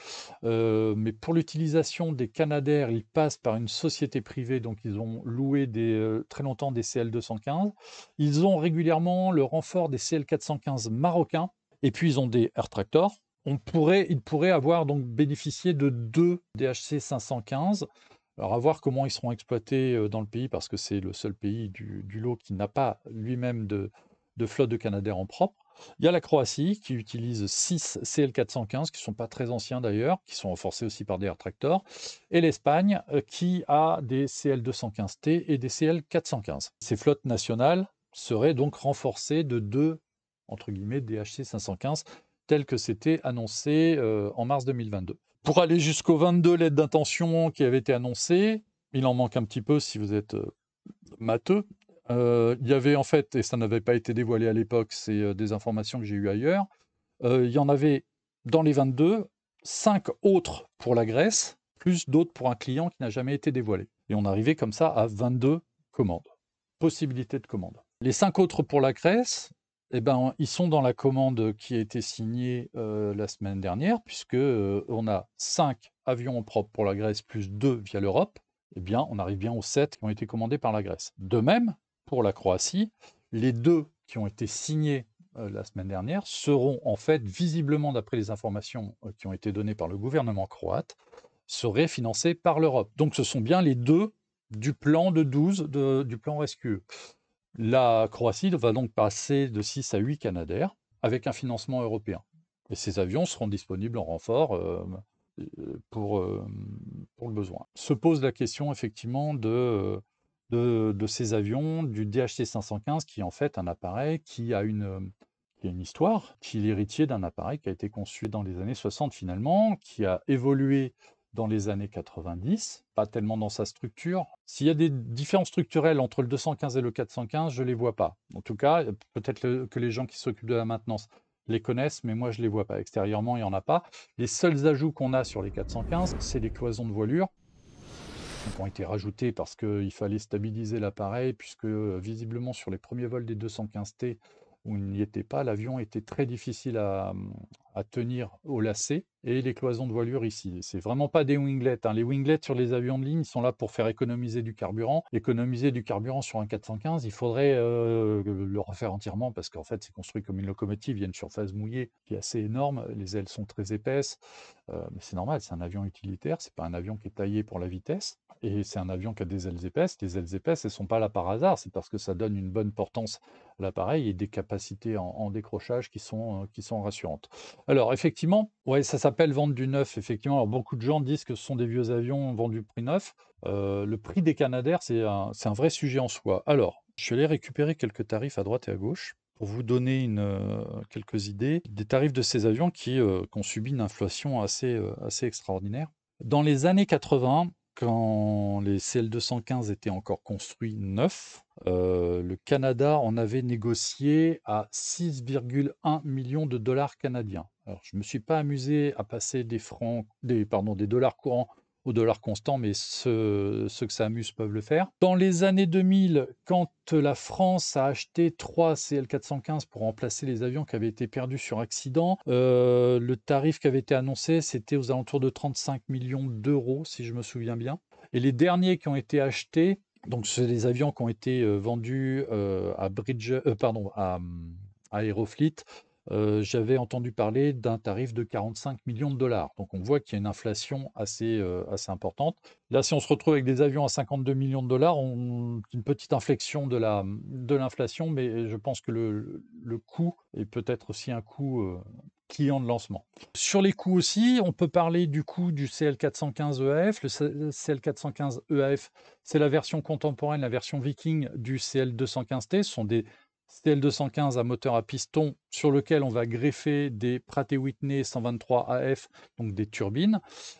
Euh, mais pour l'utilisation des Canadair, ils passent par une société privée. Donc ils ont loué des, très longtemps des CL215. Ils ont régulièrement le renfort des CL415 marocains. Et puis ils ont des Air Tractor. On pourrait, ils pourraient avoir donc bénéficié de deux DHC 515 alors à voir comment ils seront exploités dans le pays, parce que c'est le seul pays du, lot qui n'a pas lui-même de, flotte de Canadair en propre. Il y a la Croatie qui utilise 6 CL415, qui ne sont pas très anciens d'ailleurs, qui sont renforcés aussi par des air tractors, et l'Espagne qui a des CL215T et des CL415. Ces flottes nationales seraient donc renforcées de deux, entre guillemets, DHC 515, tels que c'était annoncé en mars 2022 pour aller jusqu'au 22 lettres d'intention qui avaient été annoncées, il en manque un petit peu si vous êtes euh, matheux. Euh, il y avait en fait, et ça n'avait pas été dévoilé à l'époque, c'est euh, des informations que j'ai eues ailleurs, il y en avait dans les 22, 5 autres pour la Grèce, plus d'autres pour un client qui n'a jamais été dévoilé. Et on arrivait comme ça à 22 commandes, possibilités de commandes. Les 5 autres pour la Grèce, eh ben, ils sont dans la commande qui a été signée la semaine dernière, puisque on a cinq avions propres pour la Grèce, plus 2 via l'Europe. Eh bien, on arrive bien aux 7 qui ont été commandés par la Grèce. De même, pour la Croatie, les deux qui ont été signés la semaine dernière seront en fait, visiblement d'après les informations qui ont été données par le gouvernement croate, seraient financés par l'Europe. Donc ce sont bien les deux du plan de 12 du plan RESCUE. La Croatie va donc passer de 6 à 8 Canadair avec un financement européen. Et ces avions seront disponibles en renfort euh, euh, euh, pour, le besoin. Se pose la question effectivement de, ces avions, du DHT 515, qui est en fait un appareil qui a une histoire, qui est l'héritier d'un appareil qui a été conçu dans les années 60 finalement, qui a évolué dans les années 90, pas tellement dans sa structure. S'il y a des différences structurelles entre le 215 et le 415, je les vois pas. En tout cas, peut-être que les gens qui s'occupent de la maintenance les connaissent, mais moi je les vois pas. Extérieurement, il n'y en a pas. Les seuls ajouts qu'on a sur les 415, c'est les cloisons de voilure qui ont été rajoutés parce qu'il fallait stabiliser l'appareil, puisque euh, visiblement sur les premiers vols des 215T, où il n'y était pas, l'avion était très difficile à, hum, à tenir au lacet et les cloisons de voilure ici. C'est vraiment pas des winglets. Hein. Les winglets sur les avions de ligne sont là pour faire économiser du carburant. Économiser du carburant sur un 415, il faudrait euh, le refaire entièrement parce qu'en fait, c'est construit comme une locomotive. Il y a une surface mouillée qui est assez énorme. Les ailes sont très épaisses. Euh, mais c'est normal, c'est un avion utilitaire. C'est pas un avion qui est taillé pour la vitesse. Et c'est un avion qui a des ailes épaisses. Les ailes épaisses, elles sont pas là par hasard. C'est parce que ça donne une bonne portance à l'appareil et des capacités en, en décrochage qui sont, euh, qui sont rassurantes. Alors, effectivement, ouais, ça s'appelle vendre du neuf, effectivement. beaucoup de gens disent que ce sont des vieux avions vendus prix neuf. Euh, le prix des Canadair, c'est un, vrai sujet en soi. Alors, je vais allé récupérer quelques tarifs à droite et à gauche pour vous donner euh, quelques idées des tarifs de ces avions qui, euh, ont subi une inflation assez, assez extraordinaire. Dans les années 80, quand les CL215 étaient encore construits neufs, euh, le Canada en avait négocié à 6,1 millions de dollars canadiens. Alors, je ne me suis pas amusé à passer des, francs, des, pardon, des dollars courants au dollar constant, mais ceux, que ça amuse peuvent le faire. Dans les années 2000, quand la France a acheté 3 CL415 pour remplacer les avions qui avaient été perdus sur accident, euh, le tarif qui avait été annoncé, c'était aux alentours de 35 millions d'euros, si je me souviens bien. Et les derniers qui ont été achetés, donc, c'est des avions qui ont été euh, vendus euh, à Bridge, euh, pardon, à, hum, J'avais entendu parler d'un tarif de 45 millions de dollars. Donc, on voit qu'il y a une inflation assez, assez importante. Là, si on se retrouve avec des avions à 52 millions de dollars, on, une petite inflexion de l'inflation, de mais je pense que le, le coût est peut-être aussi un coût client de lancement. Sur les coûts aussi, on peut parler du coût du CL415EAF. E Le CL415EAF, e c'est la version contemporaine, la version viking du CL215T. Ce sont des CL215 à moteur à piston sur lequel on va greffer des Pratt Whitney 123 AF, donc des turbines.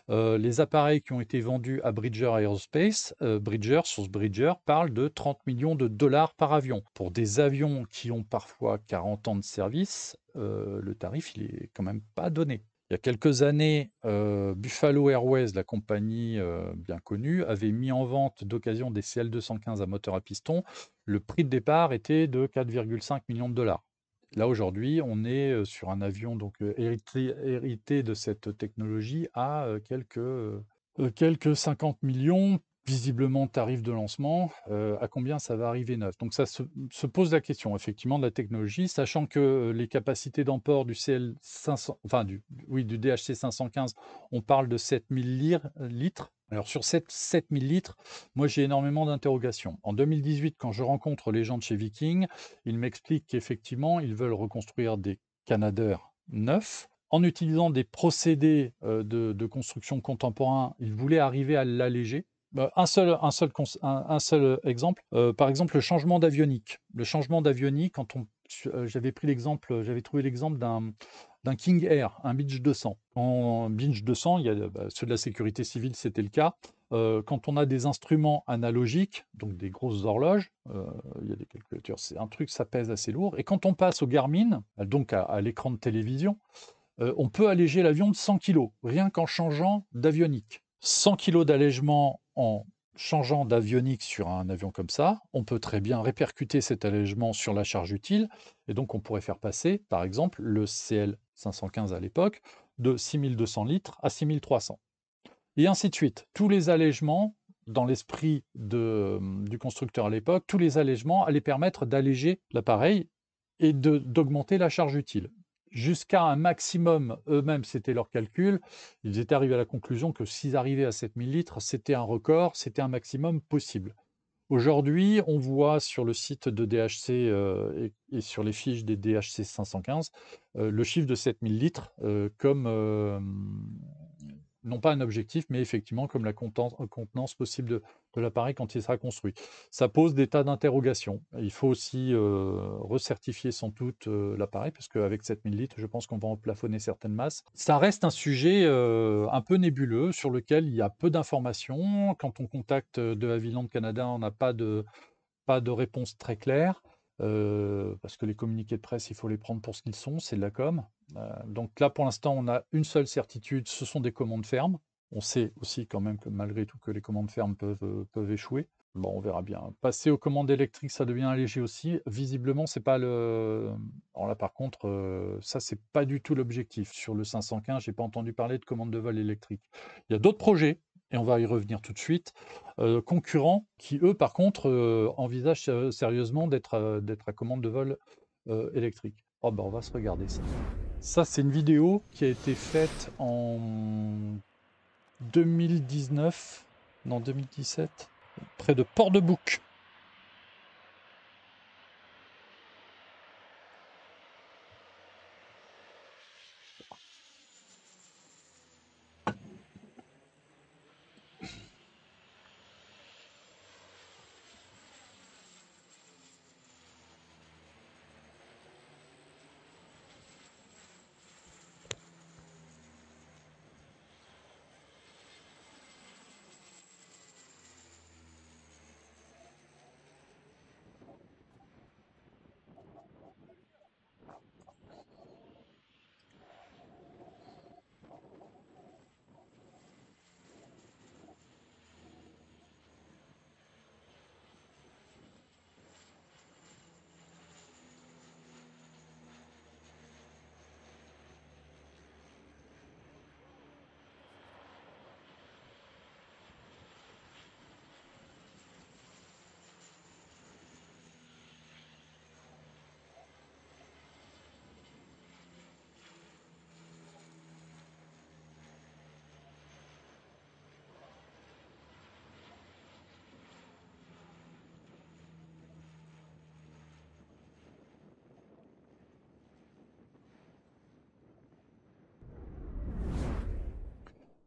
Euh, les appareils qui ont été vendus à Bridger Aerospace, euh, Bridger, source Bridger, parle de 30 millions de dollars par avion. Pour des avions qui ont parfois 40 ans de service, euh, le tarif, il est quand même pas donné. Il y a quelques années, euh, Buffalo Airways, la compagnie euh, bien connue, avait mis en vente d'occasion des CL215 à moteur à piston. Le prix de départ était de 4,5 millions de dollars. Là, aujourd'hui, on est euh, sur un avion donc hérité, de cette technologie à quelques, quelques 50 millions visiblement tarif de lancement, euh, à combien ça va arriver neuf Donc ça se, pose la question effectivement de la technologie, sachant que euh, les capacités d'emport du CL 500, du, oui, du DHC 515, on parle de 7000 litres. Alors sur 7000 litres, moi j'ai énormément d'interrogations. En 2018, quand je rencontre les gens de chez Viking, ils m'expliquent qu'effectivement ils veulent reconstruire des canadeurs neufs, en utilisant des procédés euh, de, construction contemporains, ils voulaient arriver à l'alléger. Bah, un seul, un seul, un, seul euh, exemple. Euh, par exemple, le changement d'avionique. Le changement d'avionique, quand euh, j'avais pris l'exemple, j'avais trouvé l'exemple d'un King Air, un Binge 200. En Binge 200, il y a, bah, ceux de la sécurité civile, c'était le cas. quand on a des instruments analogiques, donc des grosses horloges, il y a des calculateurs, c'est un truc, ça pèse assez lourd. Et quand on passe au Garmin, donc à, l'écran de télévision, on peut alléger l'avion de 100 kg, rien qu'en changeant d'avionique. 100 kg d'allègement en changeant d'avionique sur un avion comme ça, on peut très bien répercuter cet allègement sur la charge utile, et donc on pourrait faire passer, par exemple, le CL515 à l'époque, de 6200 litres à 6300. Et ainsi de suite. Tous les allègements, dans l'esprit euh, du constructeur à l'époque, tous les allègements allaient permettre d'alléger l'appareil et d'augmenter la charge utile jusqu'à un maximum, eux-mêmes, c'était leur calcul, ils étaient arrivés à la conclusion que s'ils arrivaient à 7000 litres, c'était un record, c'était un maximum possible. Aujourd'hui, on voit sur le site de DHC euh, et, sur les fiches des DHC 515 euh, le chiffre de 7000 litres euh, comme, non pas un objectif, mais effectivement comme la contenance possible de, de l'appareil quand il sera construit. Ça pose des tas d'interrogations. Il faut aussi euh, recertifier sans doute euh, l'appareil, parce qu'avec 7000 litres, je pense qu'on va en plafonner certaines masses. Ça reste un sujet euh, un peu nébuleux sur lequel il y a peu d'informations. Quand on contacte de Havilland Canada, on n'a pas de, pas de réponse très claire. parce que les communiqués de presse, il faut les prendre pour ce qu'ils sont, c'est de la com. donc là, pour l'instant, on a une seule certitude, ce sont des commandes fermes. On sait aussi quand même que malgré tout que les commandes fermes peuvent, euh, peuvent échouer. Bon, on verra bien. Passer aux commandes électriques, ça devient allégé aussi. Visiblement, c'est pas le. Alors là, par contre, ça, euh, ça, c'est pas du tout l'objectif. Sur le 515, j'ai pas entendu parler de commandes de vol électrique. Il y a d'autres projets, et on va y revenir tout de suite, euh, concurrents, qui eux, par contre, envisagent sérieusement d'être à, à commande de vol électrique. Oh, ben, on va se regarder ça. Ça, c'est une vidéo qui a été faite en 2019, non 2017, près de Port-de-Bouc.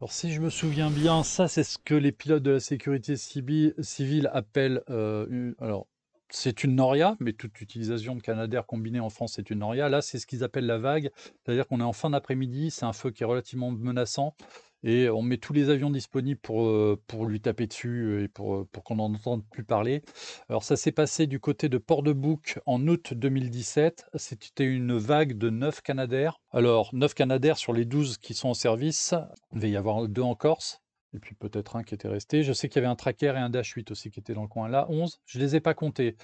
Alors si je me souviens bien, ça c'est ce que les pilotes de la sécurité civile appellent... Euh, alors c'est une noria, mais toute utilisation de Canadair combinée en France c'est une noria. Là c'est ce qu'ils appellent la vague, c'est-à-dire qu'on est en fin d'après-midi, c'est un feu qui est relativement menaçant et on met tous les avions disponibles pour, euh, pour lui taper dessus euh, et pour, euh, qu'on n'en entende plus parler. Alors ça s'est passé du côté de Port-de-Bouc en août 2017. C'était une vague de 9 Canadair. Alors 9 Canadair sur les 12 qui sont en service, il devait y avoir deux en Corse. Et puis peut-être un qui était resté. Je sais qu'il y avait un tracker et un Dash 8 aussi qui étaient dans le coin là. 11, je ne les ai pas comptés.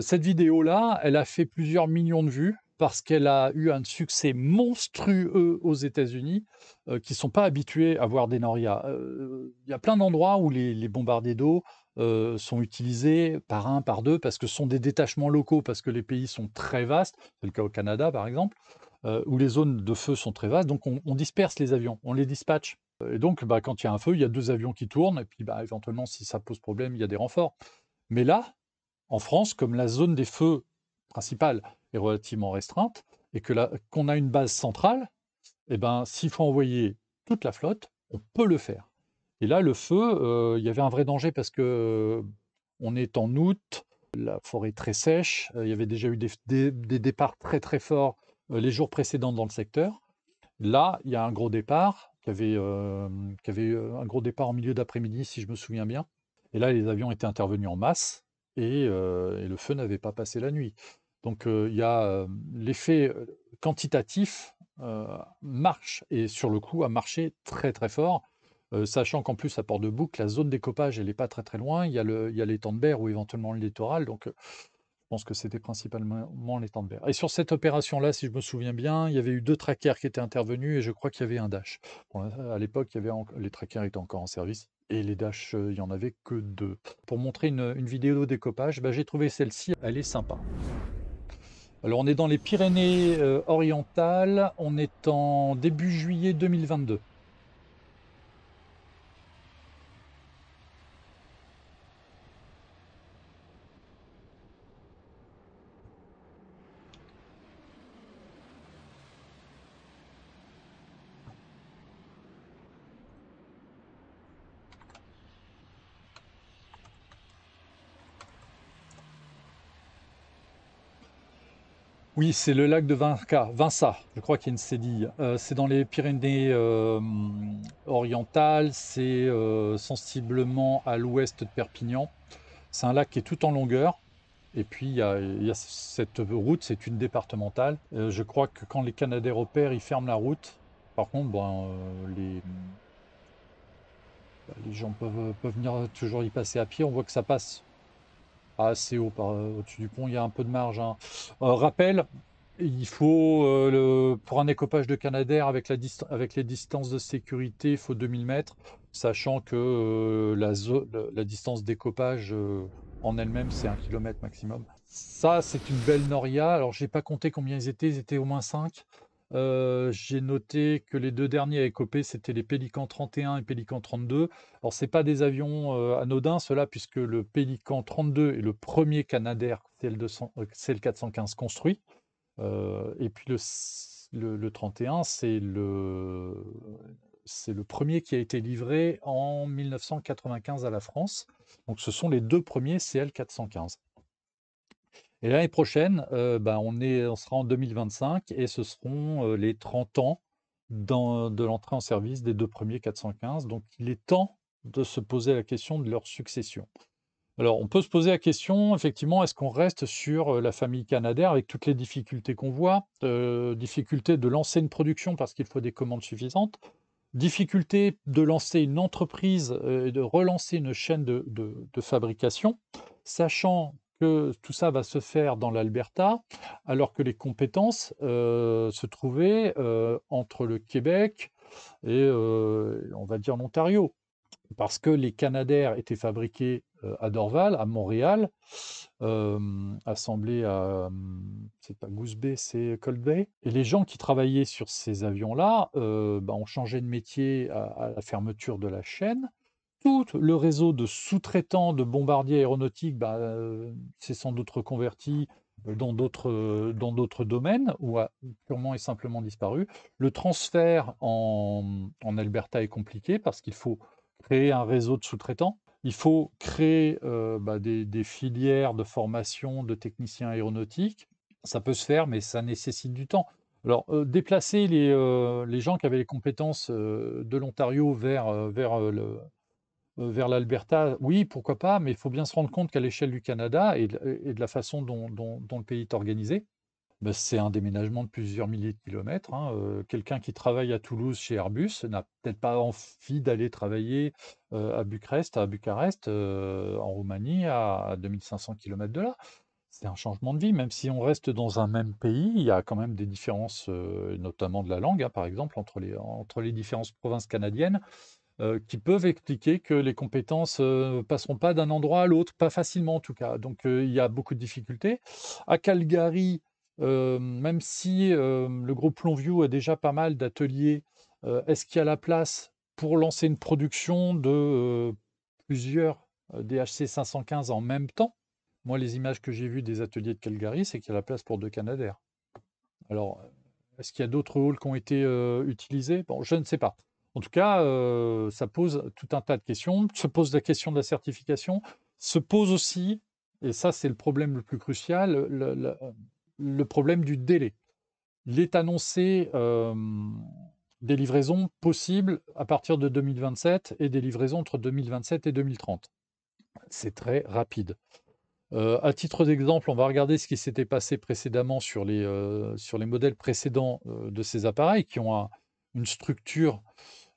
cette vidéo-là, elle a fait plusieurs millions de vues parce qu'elle a eu un succès monstrueux aux États-Unis, euh, qui ne sont pas habitués à voir des norias. Euh, il y a plein d'endroits où les, bombardiers d'eau euh, sont utilisés par un, par deux, parce que ce sont des détachements locaux, parce que les pays sont très vastes, c'est le cas au Canada par exemple, où les zones de feu sont très vastes, donc on, disperse les avions, on les dispatche. Et donc, bah, quand il y a un feu, il y a deux avions qui tournent, et puis bah, éventuellement, si ça pose problème, il y a des renforts. Mais là, en France, comme la zone des feux principale relativement restreinte, et que qu'on a une base centrale, et eh ben, s'il faut envoyer toute la flotte, on peut le faire. Et là, le feu, euh, il y avait un vrai danger parce que on est en août, la forêt est très sèche, euh, il y avait déjà eu des, départs très très forts euh, les jours précédents dans le secteur. Là, il y a un gros départ, qui avait, avait un gros départ en milieu d'après-midi, si je me souviens bien. Et là, les avions étaient intervenus en masse et, et le feu n'avait pas passé la nuit. Donc euh, il y a euh, l'effet euh, quantitatif marche et sur le coup a marché très très fort. sachant qu'en plus, à Port-de-Bouc, la zone d'écopage, elle n'est pas très très loin. Il y a, le, l'étang de berre ou éventuellement le littoral. Donc, je pense que c'était principalement l'étang de berre. Et sur cette opération-là, si je me souviens bien, il y avait eu deux trackers qui étaient intervenus et je crois qu'il y avait un dash. à l'époque, les trackers étaient encore en service. Et les dash, il n'y en avait que deux. Pour montrer une, une vidéo d'écopage, bah, j'ai trouvé celle-ci, elle est sympa. Alors on est dans les Pyrénées euh, orientales, on est en début juillet 2022. Oui, c'est le lac de Vinca, Vinca, je crois qu'il y a une cédille. Euh, c'est dans les Pyrénées euh, orientales, c'est euh, sensiblement à l'ouest de Perpignan. C'est un lac qui est tout en longueur. Et puis, il y, a, cette route, c'est une départementale. je crois que quand les Canadiens repèrent, ils ferment la route. Par contre, ben, ben, les, gens peuvent venir toujours y passer à pied. On voit que ça passe assez haut par euh, au-dessus du pont. Il y a un peu de marge. Hein. Euh, rappel, il faut, euh, le, pour un écopage de Canadair, avec, la avec les distances de sécurité, il faut 2000 mètres, sachant que la la, la, distance d'écopage en elle-même, c'est un km maximum. Ça, c'est une belle noria. Alors, j'ai pas compté combien ils étaient, ils étaient au moins 5 j'ai noté que les deux derniers à écoper, c'était les Pélican 31 et Pélican 32. Alors c'est pas des avions, anodins cela puisque le Pélican 32 est le premier Canadair cl 415 euh, construit. et puis le 31, c'est le c'est le premier qui a été livré en 1995 à la France. Donc ce sont les deux premiers CL415. Et l'année prochaine, euh, ben, on est on sera en 2025 et ce seront, euh, les 30 ans de l'entrée en service des deux premiers 415, donc il est temps de se poser la question de leur succession. Alors on peut se poser la question effectivement, est-ce qu'on reste sur, euh, la famille Canadair avec toutes les difficultés qu'on voit? difficulté de lancer une production parce qu'il faut des commandes suffisantes, difficulté de lancer une entreprise, et de relancer une chaîne de de fabrication, sachant que tout ça va se faire dans l'Alberta, alors que les compétences euh, se trouvaient euh, entre le Québec et, euh, on va dire, l'Ontario. Parce que les Canadaires étaient fabriqués à Dorval, à Montréal, assemblés à, hum, c'est Goose Bay, c'est Cold Bay. Et les gens qui travaillaient sur ces avions-là ben, ont changé de métier à la fermeture de la chaîne tout le réseau de sous-traitants de bombardiers aéronautiques bah, euh, s'est sans doute reconverti euh, euh, dans d'autres, domaines ou a purement et simplement disparu. Le transfert en, Alberta est compliqué parce qu'il faut créer un réseau de sous-traitants. Il faut créer bah, des, filières de formation de techniciens aéronautiques. Ça peut se faire, mais ça nécessite du temps. Alors, déplacer les, gens qui avaient les compétences de l'Ontario vers, vers le, euh, vers l'Alberta, oui, pourquoi pas, mais il faut bien se rendre compte qu'à l'échelle du Canada et de, la façon dont, le pays est organisé, bah, c'est un déménagement de plusieurs milliers de kilomètres. Hein, euh, quelqu'un qui travaille à Toulouse chez Airbus n'a peut-être pas envie d'aller travailler euh, à Bucarest, à Bucarest, en Roumanie, à 2500 kilomètres de là. C'est un changement de vie, même si on reste dans un même pays, il y a quand même des différences, notamment de la langue, hein, par exemple, entre les, entre les différentes provinces canadiennes. Euh, qui peuvent expliquer que les compétences ne euh, passeront pas d'un endroit à l'autre, pas facilement en tout cas. Donc euh, il y a beaucoup de difficultés. À Calgary, même si le groupe Longview a déjà pas mal d'ateliers, est-ce qu'il y a la place pour lancer une production de plusieurs DHC 515 en même temps Moi, les images que j'ai vues des ateliers de Calgary, c'est qu'il y a la place pour deux Canadair. Alors, est-ce qu'il y a d'autres halls qui ont été utilisés Bon, je ne sais pas. En tout cas, euh, ça pose tout un tas de questions. Se pose la question de la certification. Se pose aussi, et ça c'est le problème le plus crucial, le, problème du délai. Il est annoncé euh, des livraisons possibles à partir de 2027 et des livraisons entre 2027 et 2030. C'est très rapide. Euh, à titre d'exemple, on va regarder ce qui s'était passé précédemment sur les, sur les modèles précédents de ces appareils qui ont une structure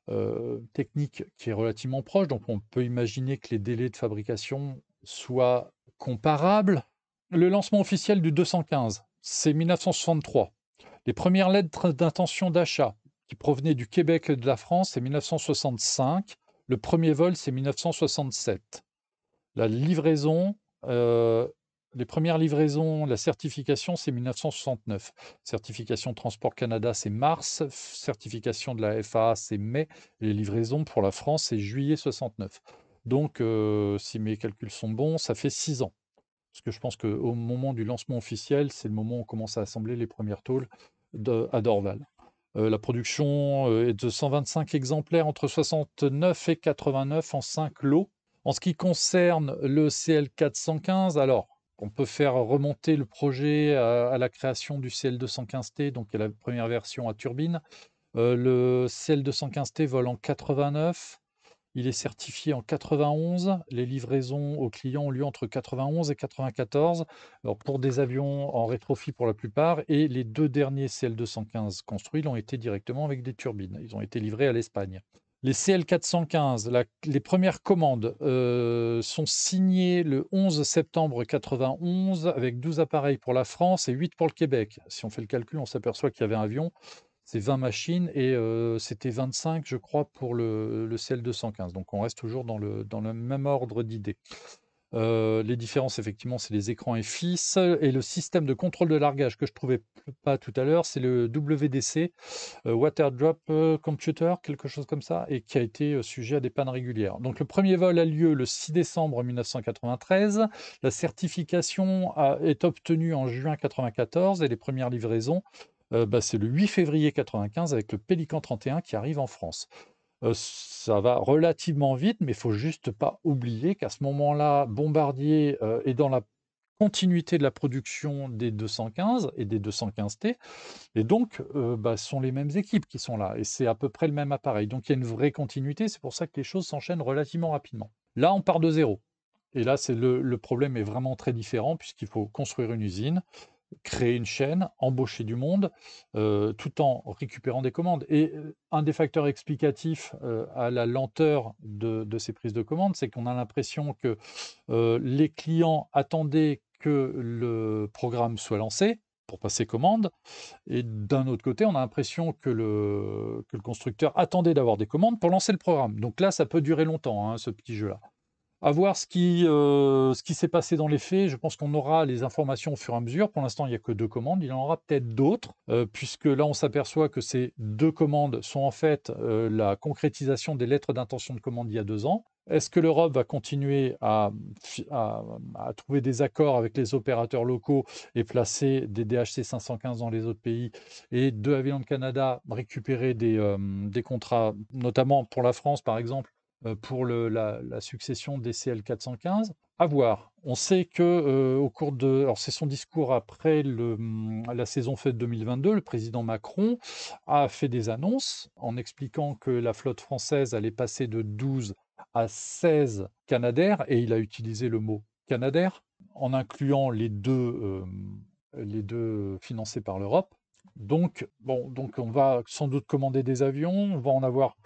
euh, technique qui est relativement proche. Donc on peut imaginer que les délais de fabrication soient comparables. Le lancement officiel du 215, c'est 1963. Les premières lettres d'intention d'achat qui provenaient du Québec et de la France, c'est 1965. Le premier vol, c'est 1967. La livraison euh, les premières livraisons, la certification, c'est 1969. Certification Transport Canada, c'est mars. Certification de la FAA, c'est mai. Les livraisons pour la France, c'est juillet 69. Donc, euh, si mes calculs sont bons, ça fait six ans. Parce que je pense qu'au moment du lancement officiel, c'est le moment où on commence à assembler les premières tôles à Dorval. Euh, la production euh, est de 125 exemplaires entre 69 et 89 en cinq lots. En ce qui concerne le CL415, alors on peut faire remonter le projet à, la création du CL215T, donc la première version à turbine. Euh, le CL215T vole en 89. Il est certifié en 91. Les livraisons aux clients ont lieu entre 91 et 94. Alors pour des avions en rétrofit pour la plupart. Et les deux derniers CL215 construits l'ont été directement avec des turbines. Ils ont été livrés à l'Espagne. Les CL415, les premières commandes euh, sont signées le 11 septembre 91 avec 12 appareils pour la France et 8 pour le Québec. Si on fait le calcul, on s'aperçoit qu'il y avait un avion, c'est 20 machines et euh, c'était 25, je crois, pour le, CL215. Donc on reste toujours dans le même ordre d'idées. Euh, les différences, effectivement, c'est les écrans FIS et le système de contrôle de largage que je trouvais pas tout à l'heure, c'est le WDC, euh, Water Drop euh, Computer, quelque chose comme ça, et qui a été sujet à des pannes régulières. Donc le premier vol a lieu le 6 décembre 1993, la certification est obtenue en juin 1994 et les premières livraisons, bah, c'est le 8 février 1995 avec le Pélican 31 qui arrive en France ça va relativement vite, mais il faut juste pas oublier qu'à ce moment-là, Bombardier est dans la continuité de la production des 215 et des 215T, et donc bah, ce sont les mêmes équipes qui sont là, et c'est à peu près le même appareil. Donc il y a une vraie continuité, c'est pour ça que les choses s'enchaînent relativement rapidement. Là, on part de zéro. Et là, c'est le, le problème est vraiment très différent puisqu'il faut construire une usine, créer une chaîne, embaucher du monde, euh, tout en récupérant des commandes. Et euh, un des facteurs explicatifs euh, à la lenteur de, ces prises de commandes, c'est qu'on a l'impression que les clients attendaient que le programme soit lancé pour passer commande, et d'un autre côté, on a l'impression que le, constructeur attendait d'avoir des commandes pour lancer le programme. Donc là, ça peut durer longtemps, hein, ce petit jeu-là à voir ce qui, euh, qui s'est passé dans les faits. Je pense qu'on aura les informations au fur et à mesure. Pour l'instant, il n'y a que deux commandes. Il en aura peut-être d'autres, euh, puisque là, on s'aperçoit que ces deux commandes sont en fait euh, la concrétisation des lettres d'intention de commande il y a deux ans. Est-ce que l'Europe va continuer à, trouver des accords avec les opérateurs locaux et placer des DHC 515 dans les autres pays et de Canada récupérer des contrats, notamment pour la France par exemple, euh, pour le, la, succession des CL415. À voir. On sait que euh, au cours de, alors c'est son discours après le, mm, la saison faite 2022, le président Macron a fait des annonces en expliquant que la flotte française allait passer de 12 à 16 Canadair et il a utilisé le mot Canadair en incluant les deux, euh, les deux financés par l'Europe. Donc, bon, donc on va sans doute commander des avions, on va en avoir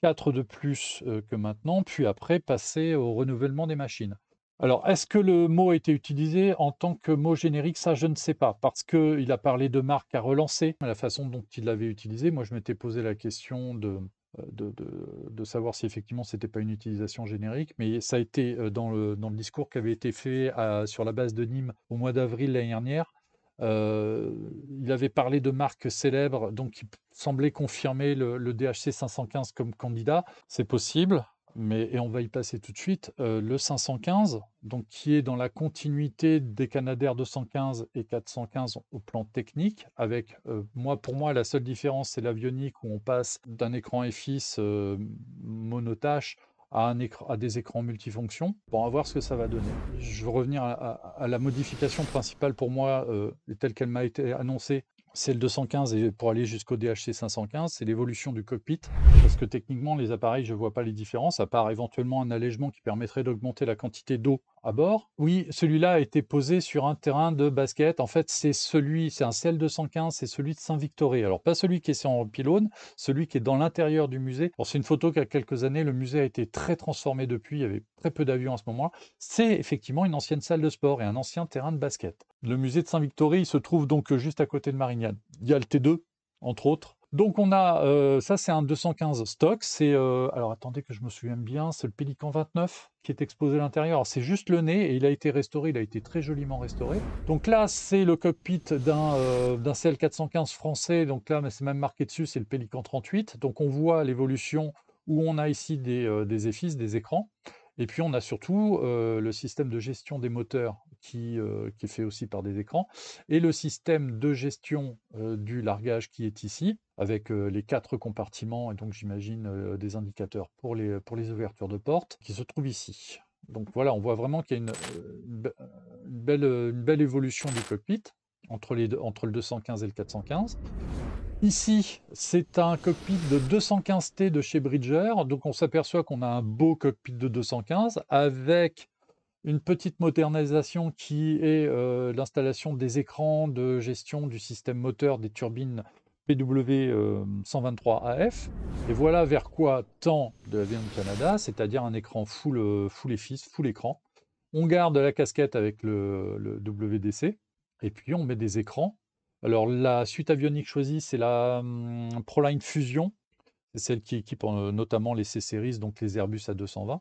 quatre de plus euh, que maintenant, puis après passer au renouvellement des machines. Alors, est-ce que le mot a été utilisé en tant que mot générique Ça, je ne sais pas, parce qu'il a parlé de marque à relancer, la façon dont il l'avait utilisé. Moi, je m'étais posé la question de, euh, savoir si effectivement ce n'était pas une utilisation générique, mais ça a été euh, dans le, discours qui avait été fait sur la base de Nîmes au mois d'avril l'année dernière. Euh, il avait parlé de marques célèbres, donc il semblait confirmer le, DHC 515 comme candidat. C'est possible, mais et on va y passer tout de suite. Euh, le 515, donc qui est dans la continuité des Canadair 215 et 415 au plan technique, avec euh, moi pour moi la seule différence c'est l'avionique où on passe d'un écran Efi's monotache à, des écrans multifonctions pour voir ce que ça va donner. Je veux revenir à, la modification principale pour moi, euh, telle qu'elle m'a été annoncée, c'est le 215 et pour aller jusqu'au DHC 515, c'est l'évolution du cockpit. Parce que techniquement, les appareils, je ne vois pas les différences, à part éventuellement un allègement qui permettrait d'augmenter la quantité d'eau à bord. Oui, celui-là a été posé sur un terrain de basket. En fait, c'est celui, c'est un CL215, c'est celui de Saint-Victoré. Alors, pas celui qui est sur pylône, celui qui est dans l'intérieur du musée. c'est une photo qu'il y a quelques années, le musée a été très transformé depuis. Il y avait très peu d'avions en ce moment C'est effectivement une ancienne salle de sport et un ancien terrain de basket. Le musée de Saint-Victoré, se trouve donc euh, juste à côté de Marignane. Il y a le T2, entre autres, donc on a, euh, ça c'est un 215 stock, c'est, euh, alors attendez que je me souvienne bien, c'est le Pélican 29 qui est exposé à l'intérieur. C'est juste le nez et il a été restauré, il a été très joliment restauré. Donc là c'est le cockpit d'un euh, CL415 français, donc là c'est même marqué dessus, c'est le Pélican 38. Donc on voit l'évolution où on a ici des, des des écrans. Et puis on a surtout le système de gestion des moteurs qui, euh, qui, est fait aussi par des écrans, et le système de gestion euh, du largage qui est ici, avec euh, les quatre compartiments, et donc j'imagine des indicateurs pour les, pour les ouvertures de portes, qui se trouvent ici. Donc voilà, on voit vraiment qu'il y a une, belle, une, belle, évolution du cockpit entre, les, entre le 215 et le 415. Ici, c'est un cockpit de 215T de chez Bridger. Donc on s'aperçoit qu'on a un beau cockpit de 215 avec une petite modernisation qui est euh, l'installation des écrans de gestion du système moteur des turbines PW123AF. Euh, et voilà vers quoi tend de Canada, c'est-à-dire un écran full, euh, full effice, full écran. On garde la casquette avec le, WDC et puis on met des écrans. Alors la suite avionique choisie, c'est la hum, Proline Fusion, c'est celle qui équipe notamment les C-Series, donc les Airbus A220.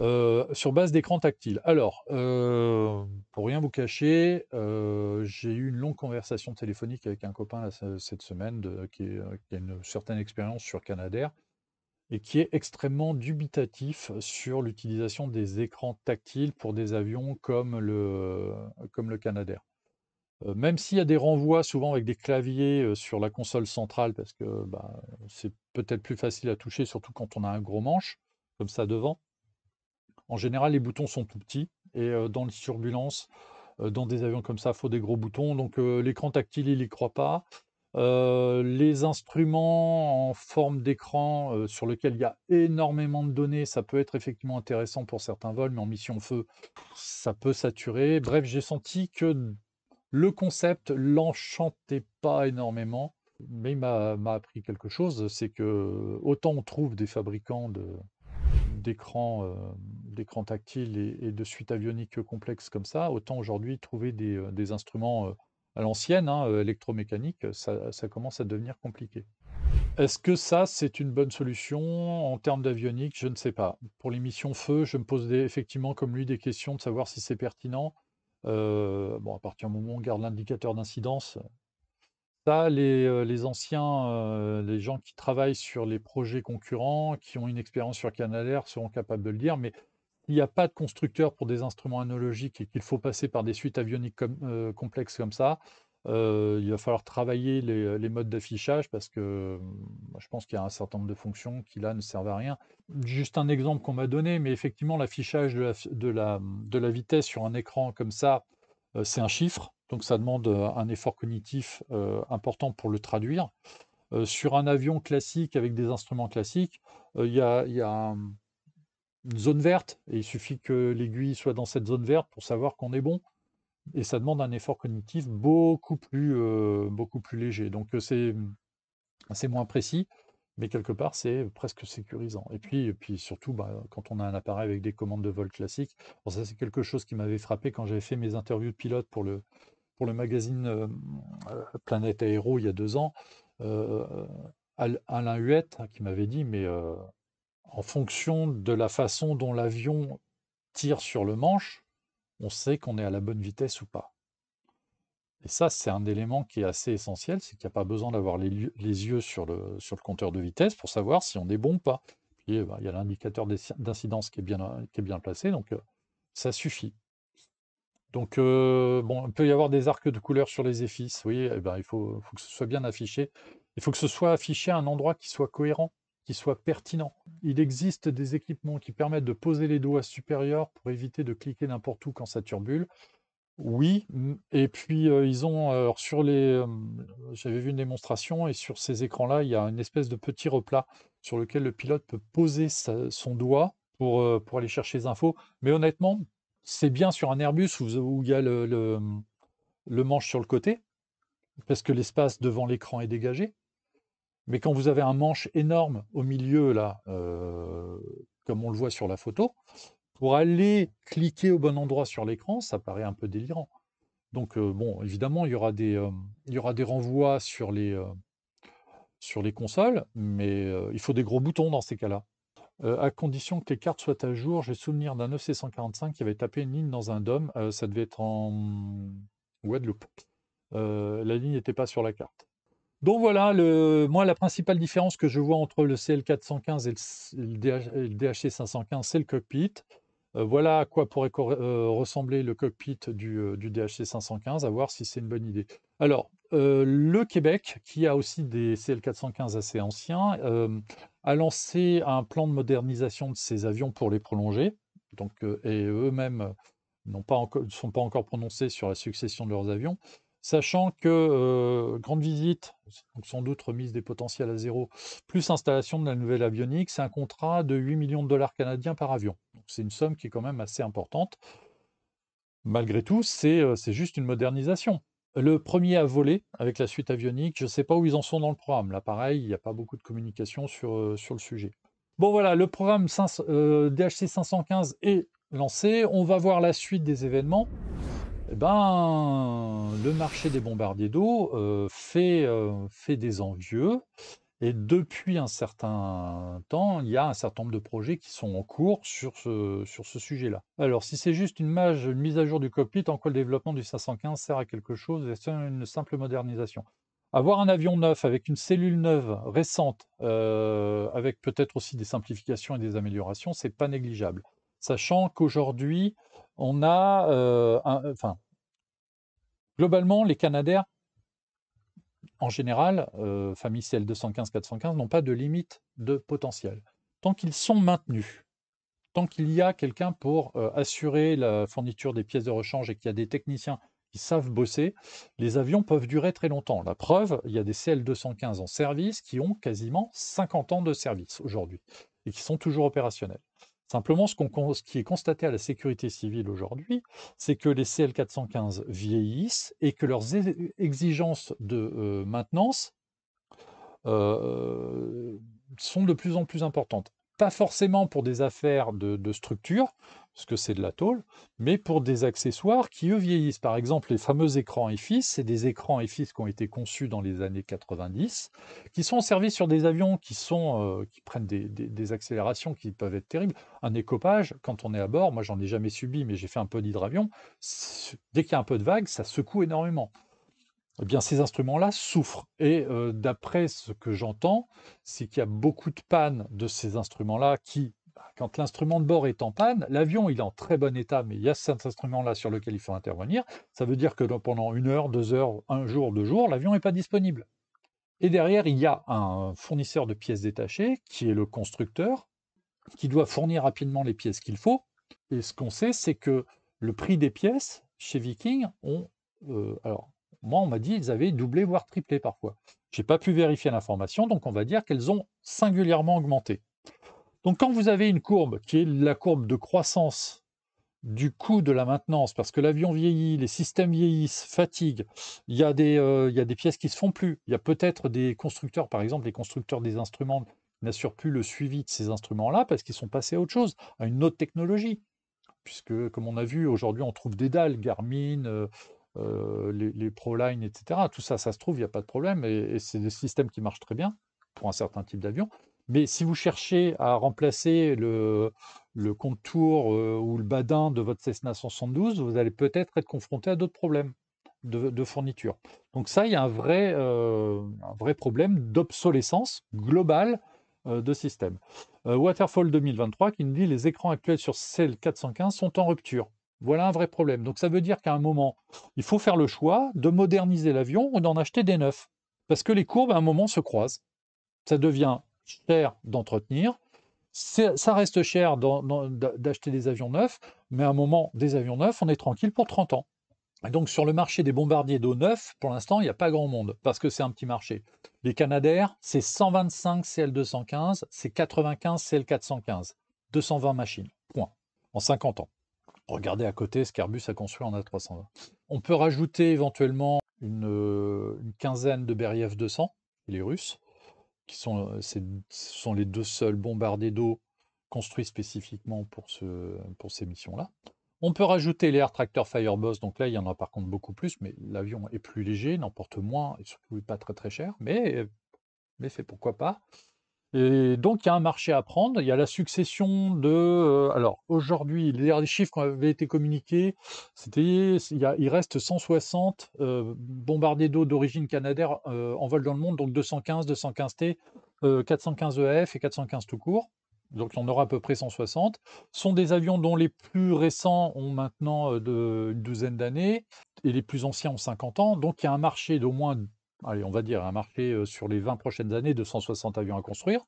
Euh, sur base d'écran tactile. Alors, euh, pour rien vous cacher, euh, j'ai eu une longue conversation téléphonique avec un copain cette semaine qui, a une certaine expérience sur Canadair et qui est extrêmement dubitatif sur l'utilisation des écrans tactiles pour des avions comme le, Canadair. Même s'il y a des renvois souvent avec des claviers sur la console centrale, parce que bah, c'est peut-être plus facile à toucher, surtout quand on a un gros manche, comme ça devant. En général, les boutons sont tout petits et euh, dans les turbulences, euh, dans des avions comme ça, il faut des gros boutons. Donc euh, l'écran tactile, il n'y croit pas. les instruments en forme d'écran sur lequel il y a énormément de données, ça peut être effectivement intéressant pour certains vols, mais en mission feu, ça peut saturer. Bref, j'ai senti que le concept l'enchantait pas énormément, mais il m'a appris quelque chose, c'est que autant on trouve des fabricants d'écrans d'écran tactile et, de suite avionique complexe comme ça, autant aujourd'hui trouver des, euh, instruments euh, à l'ancienne, hein, euh, électromécanique, ça, commence à devenir compliqué. Est-ce que ça, c'est une bonne solution en termes d'avionique Je ne sais pas. Pour les missions feu, je me pose effectivement, comme lui, des questions de savoir si c'est pertinent. bon, à partir du moment où on garde l'indicateur d'incidence, ça, les, les anciens, les gens qui travaillent sur les projets concurrents, qui ont une expérience sur Air, seront capables de le dire, mais il n'y a pas de constructeur pour des instruments analogiques et qu'il faut passer par des suites avioniques euh, complexes comme ça, euh, il va falloir travailler les, modes d'affichage parce que je pense qu'il y a un certain nombre de fonctions qui là ne servent à rien. Juste un exemple qu'on m'a donné, mais effectivement l'affichage de la, vitesse sur un écran comme ça, euh, c'est un chiffre, donc ça demande un effort cognitif important pour le traduire. sur un avion classique avec des instruments classiques, il y a, y a un, une zone verte, et il suffit que l'aiguille soit dans cette zone verte pour savoir qu'on est bon. Et ça demande un effort cognitif beaucoup plus, euh, beaucoup plus léger. Donc euh, c'est moins précis, mais quelque part c'est presque sécurisant. Et puis, puis surtout, bah, quand on a un appareil avec des commandes de vol classiques, ça c'est quelque chose qui m'avait frappé quand j'avais fait mes interviews de pilote pour le, pour le magazine euh, Planète Aéro il y a deux ans. Alain Huette hein, qui m'avait dit, mais en fonction de la façon dont l'avion tire sur le manche, on sait qu'on est à la bonne vitesse ou pas. Et ça, c'est un élément qui est assez essentiel, c'est qu'il n'y a pas besoin d'avoir les, yeux sur le, compteur de vitesse pour savoir si on est bon ou pas. Eh ben, il y a l'indicateur d'incidence qui, est bien, placé, donc euh, ça suffit. Donc, euh, bon, il peut y avoir des arcs de couleur sur les effices, oui, eh ben, il faut que ce soit bien affiché. Il faut que ce soit affiché à un endroit qui soit cohérent qui soit pertinent. Il existe des équipements qui permettent de poser les doigts supérieurs pour éviter de cliquer n'importe où quand ça turbule. Oui, et puis euh, ils ont euh, sur les. Euh, j'avais vu une démonstration et sur ces écrans-là, il y a une espèce de petit replat sur lequel le pilote peut poser son doigt pour, pour aller chercher les infos. Mais honnêtement, c'est bien sur un Airbus où, il y a le, le manche sur le côté, parce que l'espace devant l'écran est dégagé. Mais quand vous avez un manche énorme au milieu, là, euh, comme on le voit sur la photo, pour aller cliquer au bon endroit sur l'écran, ça paraît un peu délirant. Donc, euh, bon, évidemment, il y, aura des, euh, il y aura des renvois sur les, sur les consoles, mais il faut des gros boutons dans ces cas-là. à condition que les cartes soient à jour, j'ai souvenir d'un oc e 145 qui avait tapé une ligne dans un DOM. ça devait être en Guadeloupe. la ligne n'était pas sur la carte. Donc voilà, le, moi, la principale différence que je vois entre le CL415 et le, DHC515, c'est le cockpit. Euh, voilà à quoi pourrait euh, ressembler le cockpit du, euh, DHC515, à voir si c'est une bonne idée. Alors, le Québec, qui a aussi des CL415 assez anciens, a lancé un plan de modernisation de ses avions pour les prolonger. Donc, et eux-mêmes ne sont pas encore prononcés sur la succession de leurs avions sachant que euh, grande visite, sans doute remise des potentiels à zéro, plus installation de la nouvelle avionique, c'est un contrat de 8 millions de dollars canadiens par avion. c'est une somme qui est quand même assez importante. Malgré tout, euh, c'est juste une modernisation. Le premier à voler avec la suite avionique, je ne sais pas où ils en sont dans le programme. Là, pareil, il n'y a pas beaucoup de communication sur, euh, sur le sujet. Bon voilà, le programme DHC 515 est lancé. On va voir la suite des événements. Eh ben, le marché des bombardiers d'eau euh, euh, fait, des envieux. Et depuis un certain temps, il y a un certain nombre de projets qui sont en cours sur ce, sujet-là. Alors, si c'est juste une, mise à jour du cockpit, en quoi le développement du 515 sert à quelque chose c'est une simple modernisation avoir un avion neuf avec une cellule neuve récente, euh, avec peut-être aussi des simplifications et des améliorations, c'est pas négligeable. Sachant qu'aujourd'hui, on a, euh, euh, enfin, globalement, les Canadaires, en général, euh, famille CL215-415, n'ont pas de limite de potentiel. Tant qu'ils sont maintenus, tant qu'il y a quelqu'un pour assurer la fourniture des pièces de rechange et qu'il y a des techniciens qui savent bosser, les avions peuvent durer très longtemps. La preuve, il y a des CL215 en service qui ont quasiment 50 ans de service aujourd'hui et qui sont toujours opérationnels. Simplement, ce, qui est constaté à la sécurité civile aujourd'hui, c'est que les CL415 vieillissent et que leurs exigences de euh, maintenance euh, sont de plus en plus importantes pas forcément pour des affaires de, structure, parce que c'est de la tôle, mais pour des accessoires qui, eux, vieillissent. Par exemple, les fameux écrans EFIS, c'est des écrans EFIS qui ont été conçus dans les années 90, qui sont servis sur des avions qui, sont, euh, qui prennent des, des, accélérations qui peuvent être terribles. Un écopage, quand on est à bord, moi j'en ai jamais subi, mais j'ai fait un peu d'hydravion, dès qu'il y a un peu de vague, ça secoue énormément eh bien, ces instruments-là souffrent. Et euh, d'après ce que j'entends, c'est qu'il y a beaucoup de pannes de ces instruments-là qui, bah, quand l'instrument de bord est en panne, l'avion, il est en très bon état, mais il y a cet instrument-là sur lequel il faut intervenir. Ça veut dire que pendant une heure, deux heures, un jour, deux jours, l'avion n'est pas disponible. Et derrière, il y a un fournisseur de pièces détachées, qui est le constructeur, qui doit fournir rapidement les pièces qu'il faut. Et ce qu'on sait, c'est que le prix des pièces chez Viking ont... Euh, alors, moi, on m'a dit qu'ils avaient doublé, voire triplé parfois. Je n'ai pas pu vérifier l'information, donc on va dire qu'elles ont singulièrement augmenté. Donc quand vous avez une courbe qui est la courbe de croissance du coût de la maintenance, parce que l'avion vieillit, les systèmes vieillissent, fatiguent, il y, a des, euh, pièces qui ne se font plus, il y a peut-être des constructeurs, par exemple les constructeurs des instruments n'assurent plus le suivi de ces instruments-là parce qu'ils sont passés à autre chose, à une autre technologie. Puisque, comme on a vu, aujourd'hui, on trouve des dalles, Garmin, euh, euh, les, ProLine, etc. Tout ça, ça se trouve, il n'y a pas de problème. Et, c'est des systèmes qui marchent très bien pour un certain type d'avion. Mais si vous cherchez à remplacer le, contour euh, ou le badin de votre Cessna 172, vous allez peut-être être confronté à d'autres problèmes de, fourniture. Donc ça, il y a un vrai, euh, un vrai problème d'obsolescence globale de système. Waterfall 2023 qui nous dit les écrans actuels sur celle 415 sont en rupture. Voilà un vrai problème. Donc ça veut dire qu'à un moment, il faut faire le choix de moderniser l'avion ou d'en acheter des neufs. Parce que les courbes, à un moment, se croisent. Ça devient cher d'entretenir. Ça reste cher d'acheter des avions neufs, mais à un moment, des avions neufs, on est tranquille pour 30 ans. Et donc sur le marché des bombardiers d'eau neufs, pour l'instant, il n'y a pas grand monde, parce que c'est un petit marché. Les Canadair, c'est 125 CL215, c'est 95 CL415, 220 machines, point, en 50 ans. Regardez à côté ce qu'Airbus a construit en A320. On peut rajouter éventuellement une, euh, quinzaine de Beriev 200, les Russes, qui sont, euh, les deux seuls bombardés d'eau construits spécifiquement pour, ces missions-là. On peut rajouter les Air Tractor Fireboss, donc là il y en a par contre beaucoup plus, mais l'avion est plus léger, n'emporte moins et surtout pas très très cher, mais, mais fait pourquoi pas. Et donc, il y a un marché à prendre. Il y a la succession de. Euh, alors, aujourd'hui, les derniers chiffres qui avaient été communiqués, c'était il, reste 160 bombardés euh, bombardiers d'eau d'origine canadaire euh, en vol dans le monde, donc 215, 215T, 415EF et 415 tout court. Donc, on aura à peu près 160. Ce sont des avions dont les plus récents ont maintenant de, une douzaine d'années et les plus anciens ont 50 ans. Donc, il y a un marché d'au moins on va dire, un marché euh, sur les 20 prochaines années de 160 avions à construire,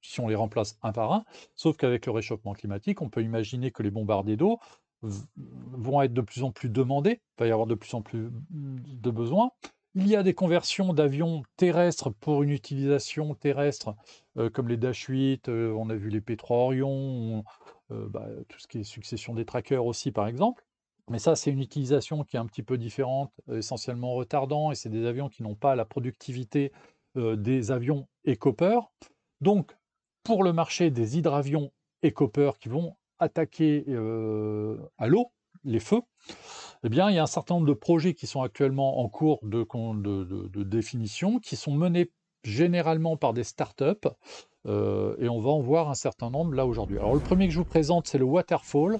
si on les remplace un par un. Sauf qu'avec le réchauffement climatique, on peut imaginer que les bombardiers d'eau vont être de plus en plus demandés, il va y avoir de plus en plus de besoins. Il y a des conversions d'avions terrestres pour une utilisation terrestre, euh, comme les Dash 8, euh, on a vu les p Orion, bah, tout ce qui est succession des trackers aussi, par exemple. Mais ça, c'est une utilisation qui est un petit peu différente, essentiellement retardant, et c'est des avions qui n'ont pas la productivité euh, des avions copeurs. Donc, pour le marché des hydravions copeurs qui vont attaquer euh, à l'eau, les feux, eh bien, il y a un certain nombre de projets qui sont actuellement en cours de, de définition, qui sont menés généralement par des startups euh, et on va en voir un certain nombre là aujourd'hui. Alors le premier que je vous présente, c'est le Waterfall,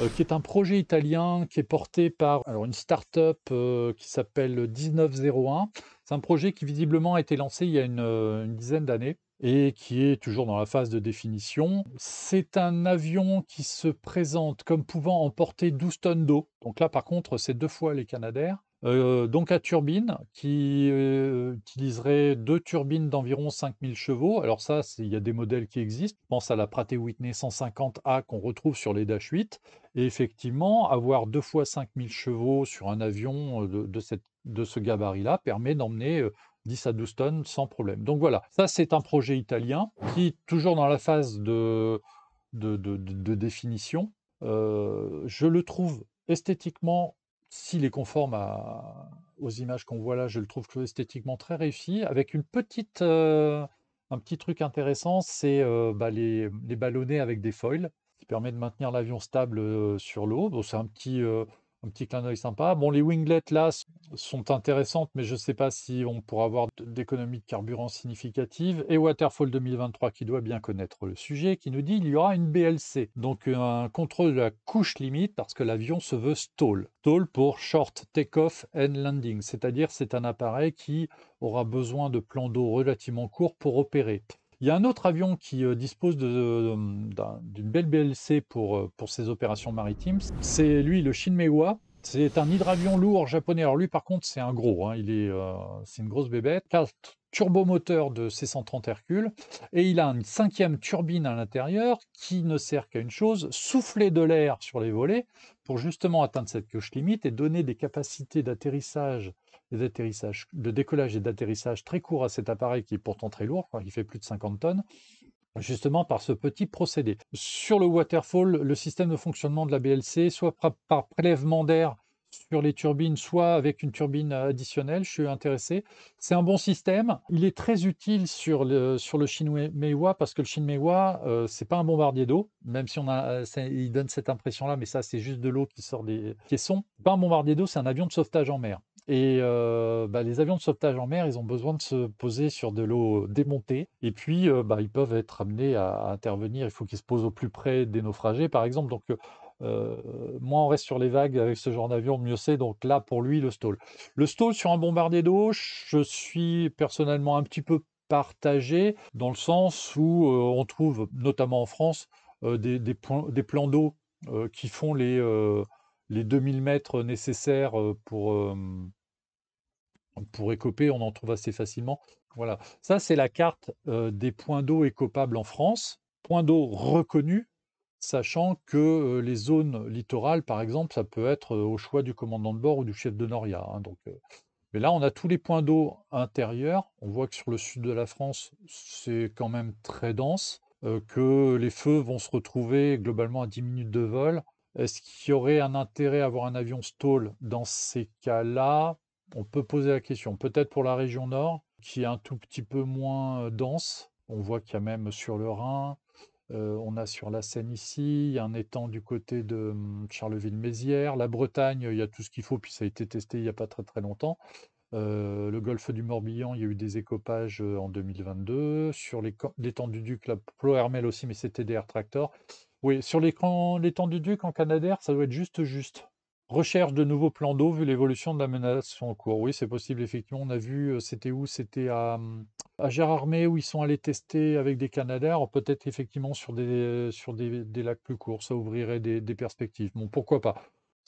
euh, qui est un projet italien qui est porté par une start-up euh, qui s'appelle 1901. C'est un projet qui visiblement a été lancé il y a une, une dizaine d'années et qui est toujours dans la phase de définition. C'est un avion qui se présente comme pouvant emporter 12 tonnes d'eau. Donc là par contre c'est deux fois les Canadaires donc à turbine qui, utiliserait deux turbines d'environ 5000 chevaux. Alors ça, il y a des modèles qui existent. Je pense à la Pratt Whitney 150A qu'on retrouve sur les Dash 8 et effectivement, avoir deux fois 5000 chevaux sur un avion, de ce gabarit-là permet d'emmener, 10 à 12 tonnes sans problème. Donc voilà, ça c'est un projet italien qui, toujours dans la phase de définition, je le trouve esthétiquement s'il est conforme aux images qu'on voit là, je le trouve esthétiquement très réussi, avec une petite, euh, un petit truc intéressant, c'est, euh, bah, les les ballonnets avec des foils, qui permet de maintenir l'avion stable, euh, sur l'eau. c'est un petit, un petit clin d'œil sympa. Bon, les winglets là sont intéressantes, mais je ne sais pas si on pourra avoir d'économies de carburant significative. Et Waterfall 2023 qui doit bien connaître le sujet, qui nous dit qu'il y aura une BLC, donc un contrôle de la couche limite parce que l'avion se veut stall. Stall pour short Take-Off and landing, c'est-à-dire c'est un appareil qui aura besoin de plans d'eau relativement courts pour opérer. Il y a un autre avion qui euh, dispose euh, d'une belle BLC pour, euh, pour ses opérations maritimes. C'est lui, le Shinmewa, c'est un hydravion lourd japonais. Alors lui, par contre, c'est un gros. Hein. Il est, euh, c'est une grosse bébête. Quatre turbomoteur de C130 Hercule. Et il a une cinquième turbine à l'intérieur qui ne sert qu'à une chose, souffler de l'air sur les volets pour justement atteindre cette couche limite et donner des capacités d'atterrissage, de décollage et d'atterrissage très courts à cet appareil qui est pourtant très lourd, quoi, il fait plus de 50 tonnes, justement par ce petit procédé. Sur le waterfall, le système de fonctionnement de la BLC, soit par prélèvement d'air sur les turbines, soit avec une turbine euh, additionnelle, je suis intéressé. C'est un bon système. Il est très utile sur le, sur le Shinmeiwa parce que le Shinmeiwa, ce euh, c'est pas un bombardier d'eau, même si on a, euh, il donne cette impression-là, mais ça, c'est juste de l'eau qui sort des caissons. Pas un bombardier d'eau, c'est un avion de sauvetage en mer. Et euh, bah, les avions de sauvetage en mer, ils ont besoin de se poser sur de l'eau démontée. Et puis, euh, bah, ils peuvent être amenés à, intervenir. Il faut qu'ils se posent au plus près des naufragés, par exemple. Donc, euh, euh, moins on reste sur les vagues avec ce genre d'avion, mieux c'est. Donc là, pour lui, le stall. Le stall sur un bombardier d'eau, je suis personnellement un petit peu partagé, dans le sens où on trouve, notamment en France, des, des, des, plans d'eau qui font les, les 2000 mètres nécessaires pour pour écoper, on en trouve assez facilement. Voilà, ça c'est la carte euh, des points d'eau écopables en France, points d'eau reconnus, sachant que euh, les zones littorales, par exemple, ça peut être euh, au choix du commandant de bord ou du chef de Noria. Hein, donc, mais là, on a tous les points d'eau intérieurs. On voit que sur le sud de la France, c'est quand même très dense, que les feux vont se retrouver globalement à 10 minutes de vol. Est-ce qu'il y aurait un intérêt à avoir un avion stall dans ces cas-là on peut poser la question. Peut-être pour la région nord, qui est un tout petit peu moins euh, dense. On voit qu'il y a même sur le Rhin, euh, on a sur la Seine ici, il y a un étang du côté de hum, Charleville-Mézières. La Bretagne, il y a tout ce qu'il faut, puis ça a été testé il n'y a pas très très longtemps. Euh, le golfe du Morbihan, il y a eu des écopages en 2022. Sur l'étang du duc, la Hermel aussi, mais c'était des air Oui, sur l'étang du duc en Canadair, ça doit être juste juste. Recherche de nouveaux plans d'eau vu l'évolution de la menace en cours. Oui, c'est possible, effectivement. On a vu, euh, c'était où C'était à, hum, à Gérardmer où ils sont allés tester avec des Canadaires, peut-être effectivement sur des, euh, sur des, lacs plus courts. Ça ouvrirait des, perspectives. Bon, pourquoi pas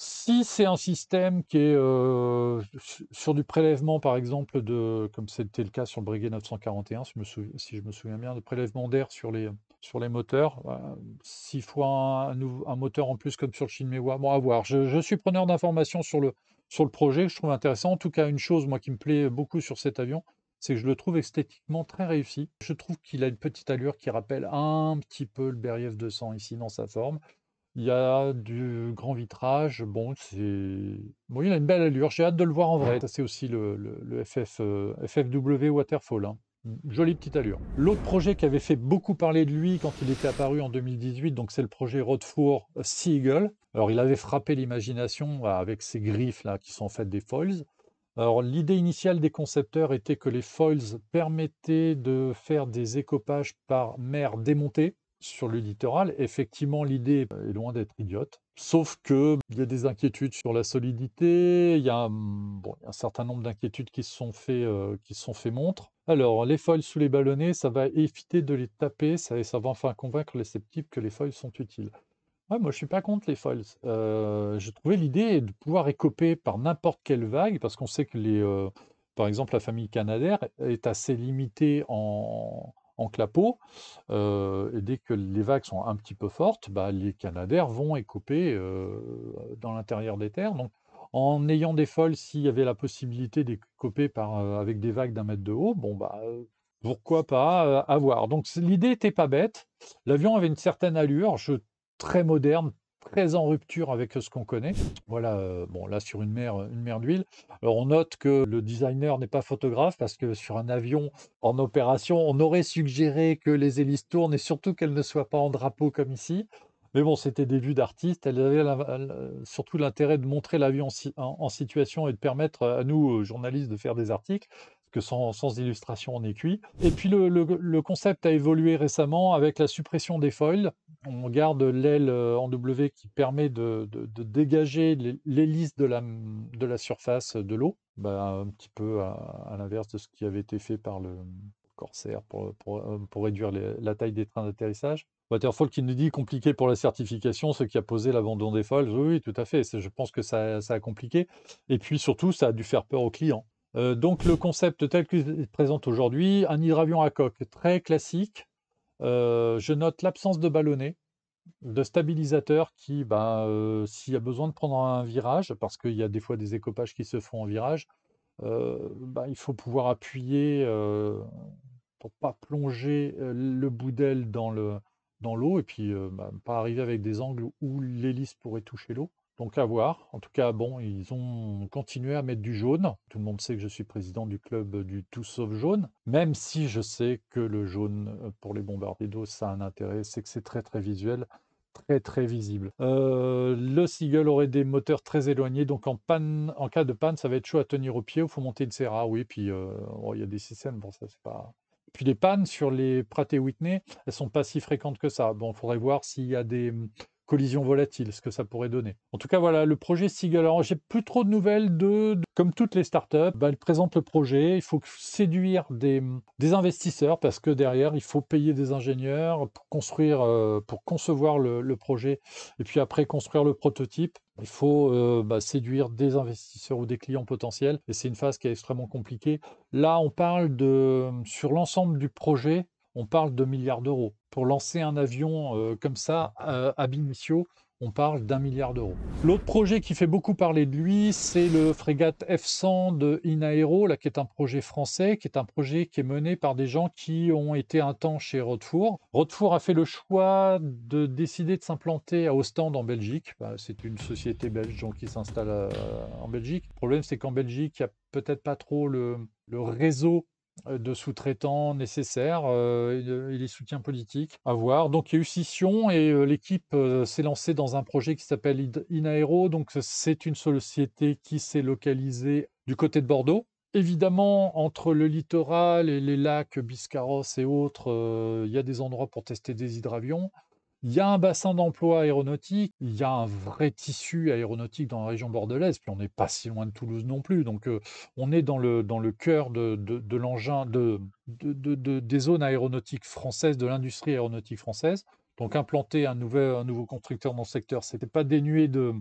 si c'est un système qui est euh, sur du prélèvement, par exemple, de, comme c'était le cas sur le Breguet 941, me si je me souviens bien, de prélèvement d'air sur les, sur les moteurs. Euh, six fois un, moteur en plus comme sur le Shinmewa, bon, à voir. Je, suis preneur d'informations sur le, sur le projet, je trouve intéressant. En tout cas, une chose, moi, qui me plaît beaucoup sur cet avion, c'est que je le trouve esthétiquement très réussi. Je trouve qu'il a une petite allure qui rappelle un petit peu le Beriev 200 ici dans sa forme. Il y a du grand vitrage. Bon, c'est il a une belle allure. J'ai hâte de le voir en vrai. C'est aussi le, FF, FFW euh, Waterfall. Hein jolie petite allure. L'autre projet qui avait fait beaucoup parler de lui quand il était apparu en 2018, donc c'est le projet Rodefour Sea Alors il avait frappé l'imagination avec ses griffes là qui sont en fait des foils. Alors l'idée initiale des concepteurs était que les foils permettaient de faire des écopages par mer démontée sur le littoral, effectivement, l'idée euh, est loin d'être idiote. Sauf qu'il y a des inquiétudes sur la solidité, mmh, il y a un certain nombre d'inquiétudes qui se sont fait, euh, qui se sont fait montre. Alors, les foils sous les ballonnets, ça va éviter de les taper, ça, ça va enfin convaincre les sceptiques que les foils sont utiles. moi, je suis pas contre les foils. Euh, J'ai trouvé l'idée de pouvoir écoper par n'importe quelle vague, parce qu'on sait que, les, par exemple, la famille canadère est assez limitée en, en clapot. Euh, et dès que les vagues sont un petit peu fortes, bah, les canadaires vont écoper euh, dans l'intérieur des terres. Donc, en ayant des folles, s'il y avait la possibilité d'écoper par, euh, avec des vagues d'un mètre de haut, bon, bah, pourquoi pas avoir. Donc l'idée n'était pas bête. L'avion avait une certaine allure, très moderne, très en rupture avec ce qu'on connaît. Voilà, euh, bon là sur une mer, une mer d'huile. Alors on note que le designer n'est pas photographe parce que sur un avion en opération, on aurait suggéré que les hélices tournent et surtout qu'elles ne soient pas en drapeau comme ici. Mais bon, c'était des vues d'artistes. Elles avaient surtout l'intérêt de montrer l'avion en, en, situation et de permettre euh, à nous, euh, journalistes, de faire des articles que sans, illustration, on est cuit. Et puis, le, concept a évolué récemment avec la suppression des foils. On garde l'aile euh, en W qui permet de, dégager l'hélice de la, de la surface de l'eau, bah, un petit peu à, l'inverse de ce qui avait été fait par le Corsair pour, pour, euh, réduire la taille des trains d'atterrissage. Waterfall qui nous dit compliqué pour la certification, ce qui a posé l'abandon des foils. Oui, oui, tout à fait. Je pense que ça a compliqué. Et puis surtout, ça a dû faire peur aux clients. Euh, donc le concept tel qu'il présente aujourd'hui, un hydravion à coque très classique. Euh, je note l'absence de ballonnet, de stabilisateur qui, ben, euh, s'il y a besoin de prendre un virage, parce qu'il y a des fois des écopages qui se font en virage, ben, il faut pouvoir appuyer pour pas plonger le bout d'aile dans l'eau et puis ne ben, pas arriver avec des angles où l'hélice pourrait toucher l'eau. Donc à voir. En tout cas, bon, ils ont continué à mettre du jaune. Tout le monde sait que je suis président du club du tout sauf jaune. Même si je sais que le jaune euh, pour les bombardiers d'eau, ça a un intérêt, c'est que c'est très très visuel très très visible. Euh, le Seagull aurait des moteurs très éloignés, donc en, panne, en cas de panne, ça va être chaud à tenir au pied, il faut monter une Serra, ah oui, puis euh, oh, il y a des systèmes bon, ça, c'est pas... Puis les pannes sur les Pratt Whitney, elles sont pas si fréquentes que ça. Bon, il faudrait voir s'il y a des collision volatile, ce que ça pourrait donner. En tout cas, voilà, le projet Seagull. Alors, j'ai plus trop de nouvelles de, comme toutes les startups, bah, elles présentent le projet, il faut séduire des, investisseurs parce que derrière, il faut payer des ingénieurs pour construire, euh, pour concevoir le, projet et puis après construire le prototype. Il faut euh, bah, séduire des investisseurs ou des clients potentiels et c'est une phase qui est extrêmement compliquée. Là, on parle de, sur l'ensemble du projet, on parle de milliards d'euros. Pour lancer un avion euh, comme ça, à ab on parle d'un milliard d'euros. L'autre projet qui fait beaucoup parler de lui, c'est le frégate F100 de Inaero, qui est un projet français, qui est un projet qui est mené par des gens qui ont été un temps chez Rodefour. Rodefour a fait le choix de décider de s'implanter à Ostende en Belgique. Bah, c'est une société belge qui s'installe euh, en Belgique. Le problème, c'est qu'en Belgique, il n'y a peut-être pas trop le réseau euh, de sous-traitants nécessaires euh, et les soutiens politiques à voir. Donc il y a eu scission et euh, l'équipe s'est lancée dans un projet qui s'appelle Inaero. Donc c'est une société qui s'est localisée du côté de Bordeaux. Évidemment, entre le littoral et les lacs Biscarros et autres, il y a des endroits pour tester des hydravions. Il y a un bassin d'emploi aéronautique, il y a un vrai tissu aéronautique dans la région bordelaise, puis on n'est pas si loin de Toulouse non plus. Donc euh, on est dans le, dans cœur de, l'engin, de, des zones aéronautiques françaises, de l'industrie aéronautique française. Donc implanter un, nouveau constructeur dans ce secteur, ce n'était pas dénué de,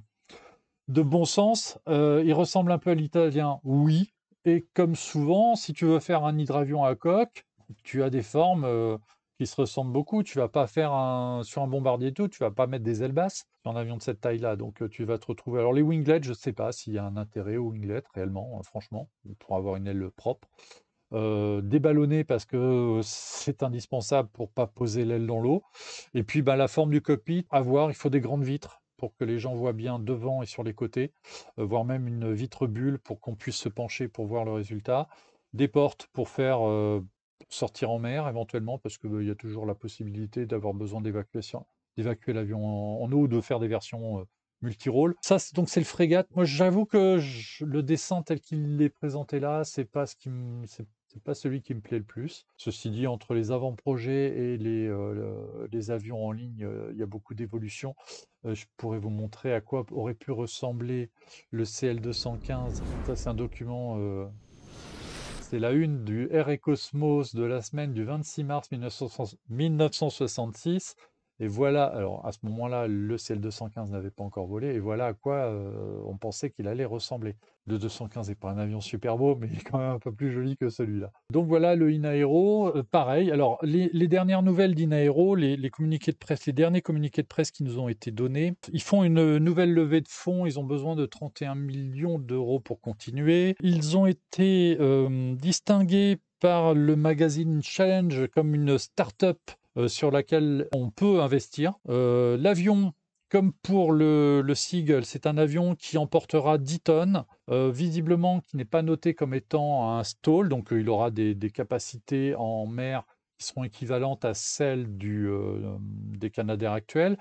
de bon sens. Euh, il ressemble un peu à l'italien, oui. Et comme souvent, si tu veux faire un hydravion à coque, tu as des formes... Euh, qui se ressemblent beaucoup. Tu vas pas faire un, sur un bombardier tout, tu vas pas mettre des ailes basses sur un avion de cette taille-là. Donc euh, tu vas te retrouver. Alors les winglets, je sais pas s'il y a un intérêt aux winglets réellement, hein, franchement, pour avoir une aile propre. Euh, déballonner parce que c'est indispensable pour pas poser l'aile dans l'eau. Et puis bah la forme du cockpit, à voir, il faut des grandes vitres pour que les gens voient bien devant et sur les côtés, euh, voire même une vitre bulle pour qu'on puisse se pencher pour voir le résultat. Des portes pour faire euh, sortir en mer éventuellement, parce qu'il bah, y a toujours la possibilité d'avoir besoin d'évacuation d'évacuer l'avion en, eau ou de faire des versions multi-rôles. Ça, donc c'est le frégate. Moi, j'avoue que le dessin tel qu'il est présenté là, c'est pas ce qui c'est pas celui qui me plaît le plus. Ceci dit, entre les avant-projets et les, les, avions en ligne, il y a beaucoup d'évolutions. je pourrais vous montrer à quoi aurait pu ressembler le CL215. Ça, c'est un document c'est la une du R Cosmos de la semaine du 26 mars 1966. Et voilà, alors à ce moment-là, le CL215 n'avait pas encore volé, et voilà à quoi euh, on pensait qu'il allait ressembler. Le 215 n'est pas un avion super beau, mais il est quand même un peu plus joli que celui-là. Donc voilà le Inaero, euh, pareil. Alors les, dernières nouvelles d'Inaero, les, communiqués de presse, les derniers communiqués de presse qui nous ont été donnés, ils font une nouvelle levée de fonds. Ils ont besoin de 31 millions d'euros pour continuer. Ils ont été euh, distingués par le magazine Challenge comme une start-up euh, sur laquelle on peut investir. L'avion comme pour le, Seagull, c'est un avion qui emportera 10 tonnes, euh, visiblement qui n'est pas noté comme étant un stall, donc euh, il aura des, capacités en mer qui seront équivalentes à celles euh, des Canadair actuels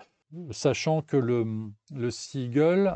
sachant que le, le Seagull,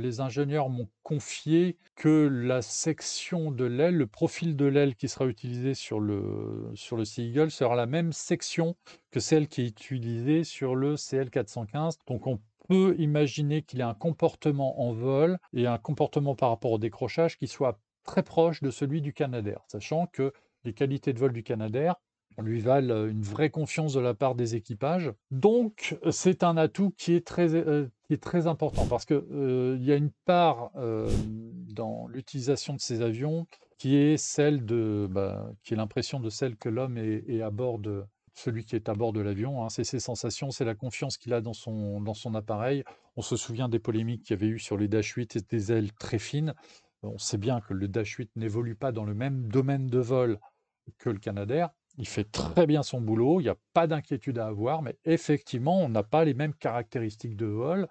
les ingénieurs m'ont confié que la section de l'aile, le profil de l'aile qui sera utilisé sur le, sur le Seagull sera la même section que celle qui est utilisée sur le CL415. Donc on peut imaginer qu'il a un comportement en vol et un comportement par rapport au décrochage qui soit très proche de celui du Canadair, sachant que les qualités de vol du Canadair on lui valent euh, une vraie confiance de la part des équipages. Donc, c'est un atout qui est très, euh, très important parce qu'il euh, il y a une part dans l'utilisation de ces avions qui est celle de, bah, qui est l'impression de celle que l'homme est, à bord de celui qui est à bord de l'avion. Hein. C'est ses sensations, c'est la confiance qu'il a dans son, dans son appareil. On se souvient des polémiques qu'il y avait eu sur les Dash 8 et des ailes très fines. On sait bien que le Dash 8 n'évolue pas dans le même domaine de vol que le Canadair il fait très bien son boulot, il n'y a pas d'inquiétude à avoir, mais effectivement, on n'a pas les mêmes caractéristiques de vol.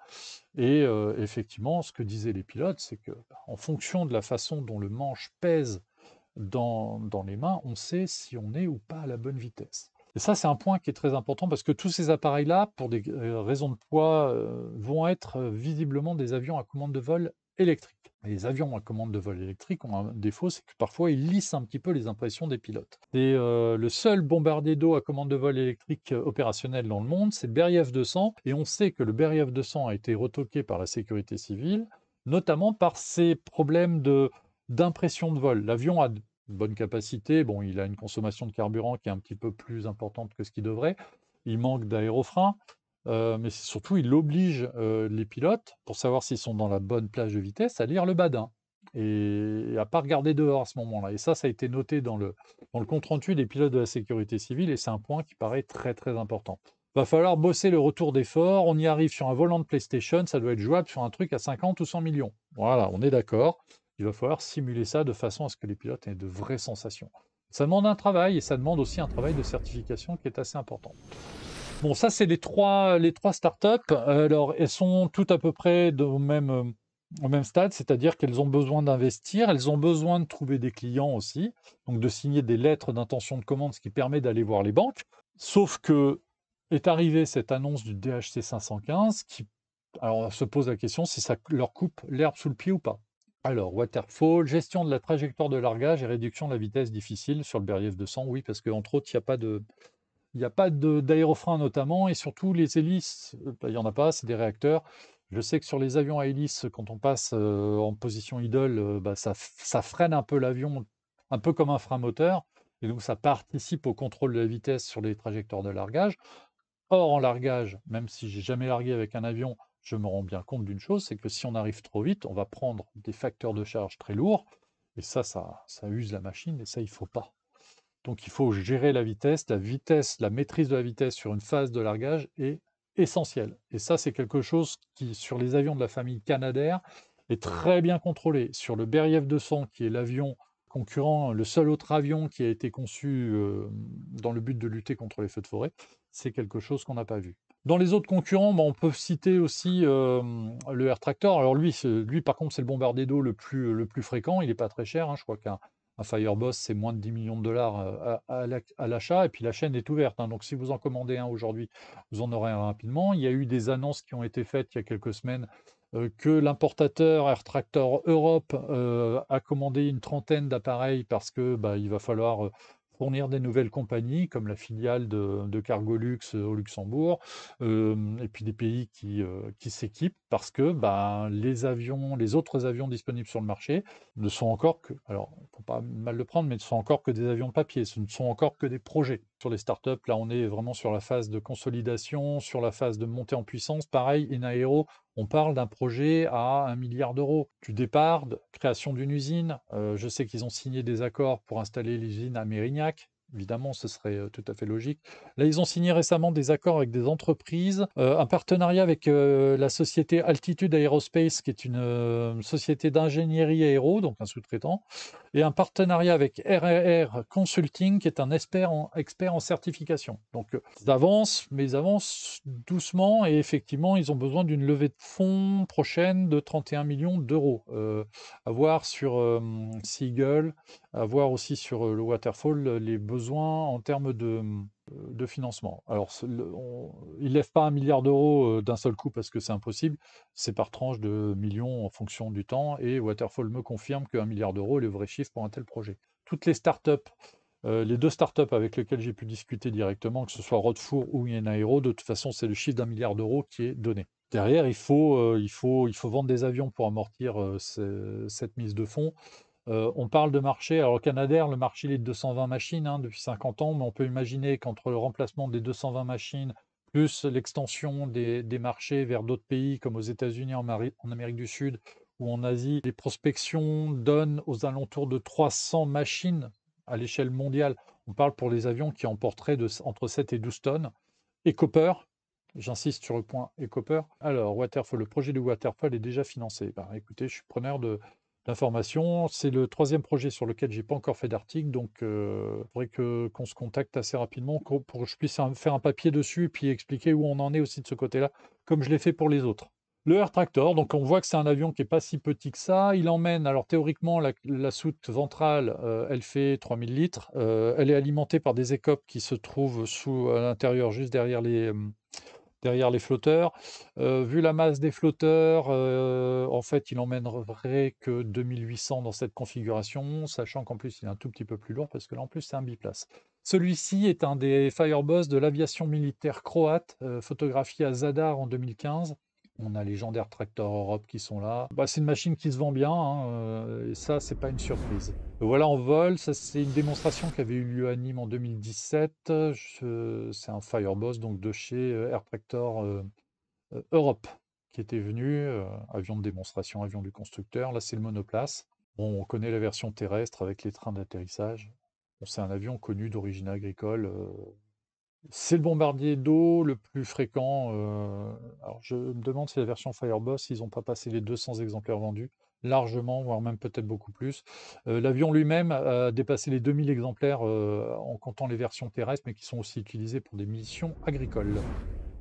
Et euh, effectivement, ce que disaient les pilotes, c'est que en fonction de la façon dont le manche pèse dans, les mains, on sait si on est ou pas à la bonne vitesse. Et ça, c'est un point qui est très important parce que tous ces appareils-là, pour des euh, raisons de poids, euh, vont être visiblement des avions à commande de vol les avions à commande de vol électrique ont un défaut, c'est que parfois ils lissent un petit peu les impressions des pilotes. Euh, le seul bombardier d'eau à commande de vol électrique euh, opérationnel dans le monde, c'est le Beriev 200, et on sait que le Beriev 200 a été retoqué par la sécurité civile, notamment par ses problèmes d'impression de vol. L'avion a de bonnes capacités, bon, il a une consommation de carburant qui est un petit peu plus importante que ce qu'il devrait, il manque d'aérofreins. Euh, mais surtout, il oblige euh, les pilotes, pour savoir s'ils sont dans la bonne plage de vitesse, à lire le badin et à pas regarder dehors à ce moment-là. Et ça, ça a été noté dans le, compte-rendu des pilotes de la sécurité civile, et c'est un point qui paraît très très important. Va falloir bosser le retour d'effort, on y arrive sur un volant de PlayStation, ça doit être jouable sur un truc à 50 ou 100 millions. Voilà, on est d'accord. Il va falloir simuler ça de façon à ce que les pilotes aient de vraies sensations. Ça demande un travail et ça demande aussi un travail de certification qui est assez important. Bon, ça, c'est les trois, les trois startups. Alors, elles sont toutes à peu près au même, euh, au même stade, c'est-à-dire qu'elles ont besoin d'investir, elles ont besoin de trouver des clients aussi, donc de signer des lettres d'intention de commande, ce qui permet d'aller voir les banques. Sauf que est arrivée cette annonce du DHC 515 qui alors, on se pose la question si ça leur coupe l'herbe sous le pied ou pas. Alors, waterfall, gestion de la trajectoire de largage et réduction de la vitesse difficile sur le de 200, oui, parce qu'entre autres, il n'y a pas de, il n'y a pas d'aérofrein notamment, et surtout les hélices, euh, il n'y en a pas, c'est des réacteurs. Je sais que sur les avions à hélices, quand on passe euh, en position idle, euh, bah, ça, freine un peu l'avion, un peu comme un frein moteur, et donc ça participe au contrôle de la vitesse sur les trajectoires de largage. Or, en largage, même si j'ai jamais largué avec un avion, je me rends bien compte d'une chose, c'est que si on arrive trop vite, on va prendre des facteurs de charge très lourds, et ça, ça, ça use la machine, et ça, il faut pas. Donc il faut gérer la vitesse, la vitesse, la maîtrise de la vitesse sur une phase de largage est essentielle. Et ça, c'est quelque chose qui, sur les avions de la famille Canadair, est très bien contrôlé. Sur le Beriev 200, qui est l'avion concurrent, le seul autre avion qui a été conçu euh, dans le but de lutter contre les feux de forêt, c'est quelque chose qu'on n'a pas vu. Dans les autres concurrents, bah, on peut citer aussi euh, le Air Tractor. Alors lui, lui par contre, c'est le bombardier d'eau le plus, le plus fréquent. Il n'est pas très cher. Hein. Je crois qu'un un Fireboss, c'est moins de 10 millions de dollars euh, à l'achat, et puis la chaîne est ouverte. Hein. donc si vous en commandez un aujourd'hui, vous en aurez un rapidement. Il y a eu des annonces qui ont été faites il y a quelques semaines euh, que l'importateur Air Tractor Europe euh, a commandé une trentaine d'appareils parce que bah, il va falloir fournir des nouvelles compagnies comme la filiale de, de Cargolux au Luxembourg, et puis des pays qui, qui s'équipent parce que bah, les avions, les autres avions disponibles sur le marché ne sont encore que, alors pas mal le prendre, mais ne sont encore que des avions de papier, ce ne sont encore que des projets. Sur les startups, là on est vraiment sur la phase de consolidation, sur la phase de montée en puissance. Pareil, inaéro, on parle d'un projet à un milliard d'euros. Tu départ, création d'une usine, euh, je sais qu'ils ont signé des accords pour installer l'usine à Mérignac, Évidemment, ce serait euh, tout à fait logique. Là, ils ont signé récemment des accords avec des entreprises, euh, un partenariat avec euh, la société Altitude Aerospace, qui est une société d'ingénierie aéro, donc un sous-traitant, et un partenariat avec RRR Consulting, qui est un expert en, expert en certification. Donc, ils avancent, mais ils avancent doucement, et effectivement, ils ont besoin d'une levée de fonds prochaine de 31 millions d'euros. à voir sur Seagull avoir voir aussi sur euh, le waterfall euh, les besoins en termes de, euh, financement. Alors, il ne lève pas un milliard d'euros d'un seul coup parce que c'est impossible. C'est par tranche de millions en fonction du temps. Et Waterfall me confirme qu'un milliard d'euros est le vrai chiffre pour un tel projet. Toutes les startups, les deux startups avec lesquelles j'ai pu discuter directement, que ce soit Rodfour ou Aero, de toute façon, c'est le chiffre d'un milliard d'euros qui est donné. Derrière, il faut, vendre des avions pour amortir cette mise de fonds. Euh, on parle de marché. Alors, au Canadair, le marché il est de 220 machines hein, depuis 50 ans, mais on peut imaginer qu'entre le remplacement des 220 machines plus l'extension des, marchés vers d'autres pays comme aux États-Unis, en, Amérique du Sud ou en Asie, les prospections donnent aux alentours de 300 machines à l'échelle mondiale. On parle pour les avions qui emporteraient de, entre 7 et 12 tonnes. Et Copper, J'insiste sur le point et Copper. Alors, Waterfall, le projet de Waterfall est déjà financé. Bah, écoutez, je suis preneur de, L'information, C'est le troisième projet sur lequel je n'ai pas encore fait d'article, donc il euh, faudrait que qu'on se contacte assez rapidement pour que je puisse faire un papier dessus et puis expliquer où on en est aussi de ce côté-là, comme je l'ai fait pour les autres. Le Air Tractor, donc on voit que c'est un avion qui n'est pas si petit que ça. Il emmène, alors théoriquement, la, soute ventrale, euh, elle fait 3000 litres. Euh, elle est alimentée par des écopes qui se trouvent sous, à l'intérieur, juste derrière les, derrière les flotteurs. Euh, vu la masse des flotteurs, euh, en fait, il n'emmènerait que 2800 dans cette configuration, sachant qu'en plus, il est un tout petit peu plus lourd, parce que là, en plus, c'est un biplace. Celui-ci est un des Fireboss de l'aviation militaire croate, euh, photographié à Zadar en 2015. On a les gens d'Air Tractor Europe qui sont là. Bah, c'est une machine qui se vend bien, hein, euh, et ça, c'est pas une surprise. Voilà, en vol, ça c'est une démonstration qui avait eu lieu à Nîmes en 2017. C'est un Fireboss, donc de chez euh, Air Tractor euh, Europe, qui était venu, avion de démonstration, avion du constructeur. Là, c'est le monoplace. on connaît la version terrestre avec les trains d'atterrissage. c'est un avion connu d'origine agricole. C'est le bombardier d'eau le plus fréquent, euh, alors je me demande si la version Fireboss, ils n'ont pas passé les 200 exemplaires vendus, largement, voire même peut-être beaucoup plus. Euh, l'avion lui-même a dépassé les 2000 exemplaires, euh, en comptant les versions terrestres, mais qui sont aussi utilisées pour des missions agricoles.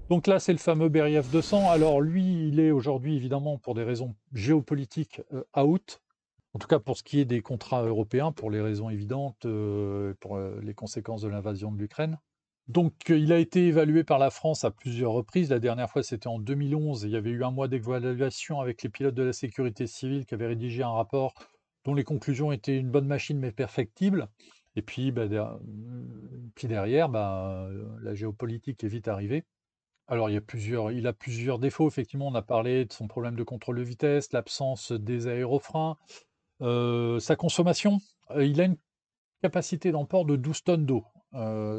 Donc là, c'est le fameux Beriev 200 Alors lui, il est aujourd'hui évidemment pour des raisons géopolitiques, out. En tout cas pour ce qui est des contrats européens, pour les raisons évidentes, pour, les conséquences de l'invasion de l'Ukraine. Donc, euh, il a été évalué par la France à plusieurs reprises. La dernière fois, c'était en 2011. il y avait eu un mois d'évaluation avec les pilotes de la sécurité civile qui avaient rédigé un rapport dont les conclusions étaient une bonne machine mais perfectible. Et puis, bah, euh, derrière, bah, euh, la géopolitique est vite arrivée. Alors, il, a plusieurs, il a plusieurs défauts. Effectivement, on a parlé de son problème de contrôle de vitesse, l'absence des aérofreins, sa consommation. Il a une capacité d'emport de 12 tonnes d'eau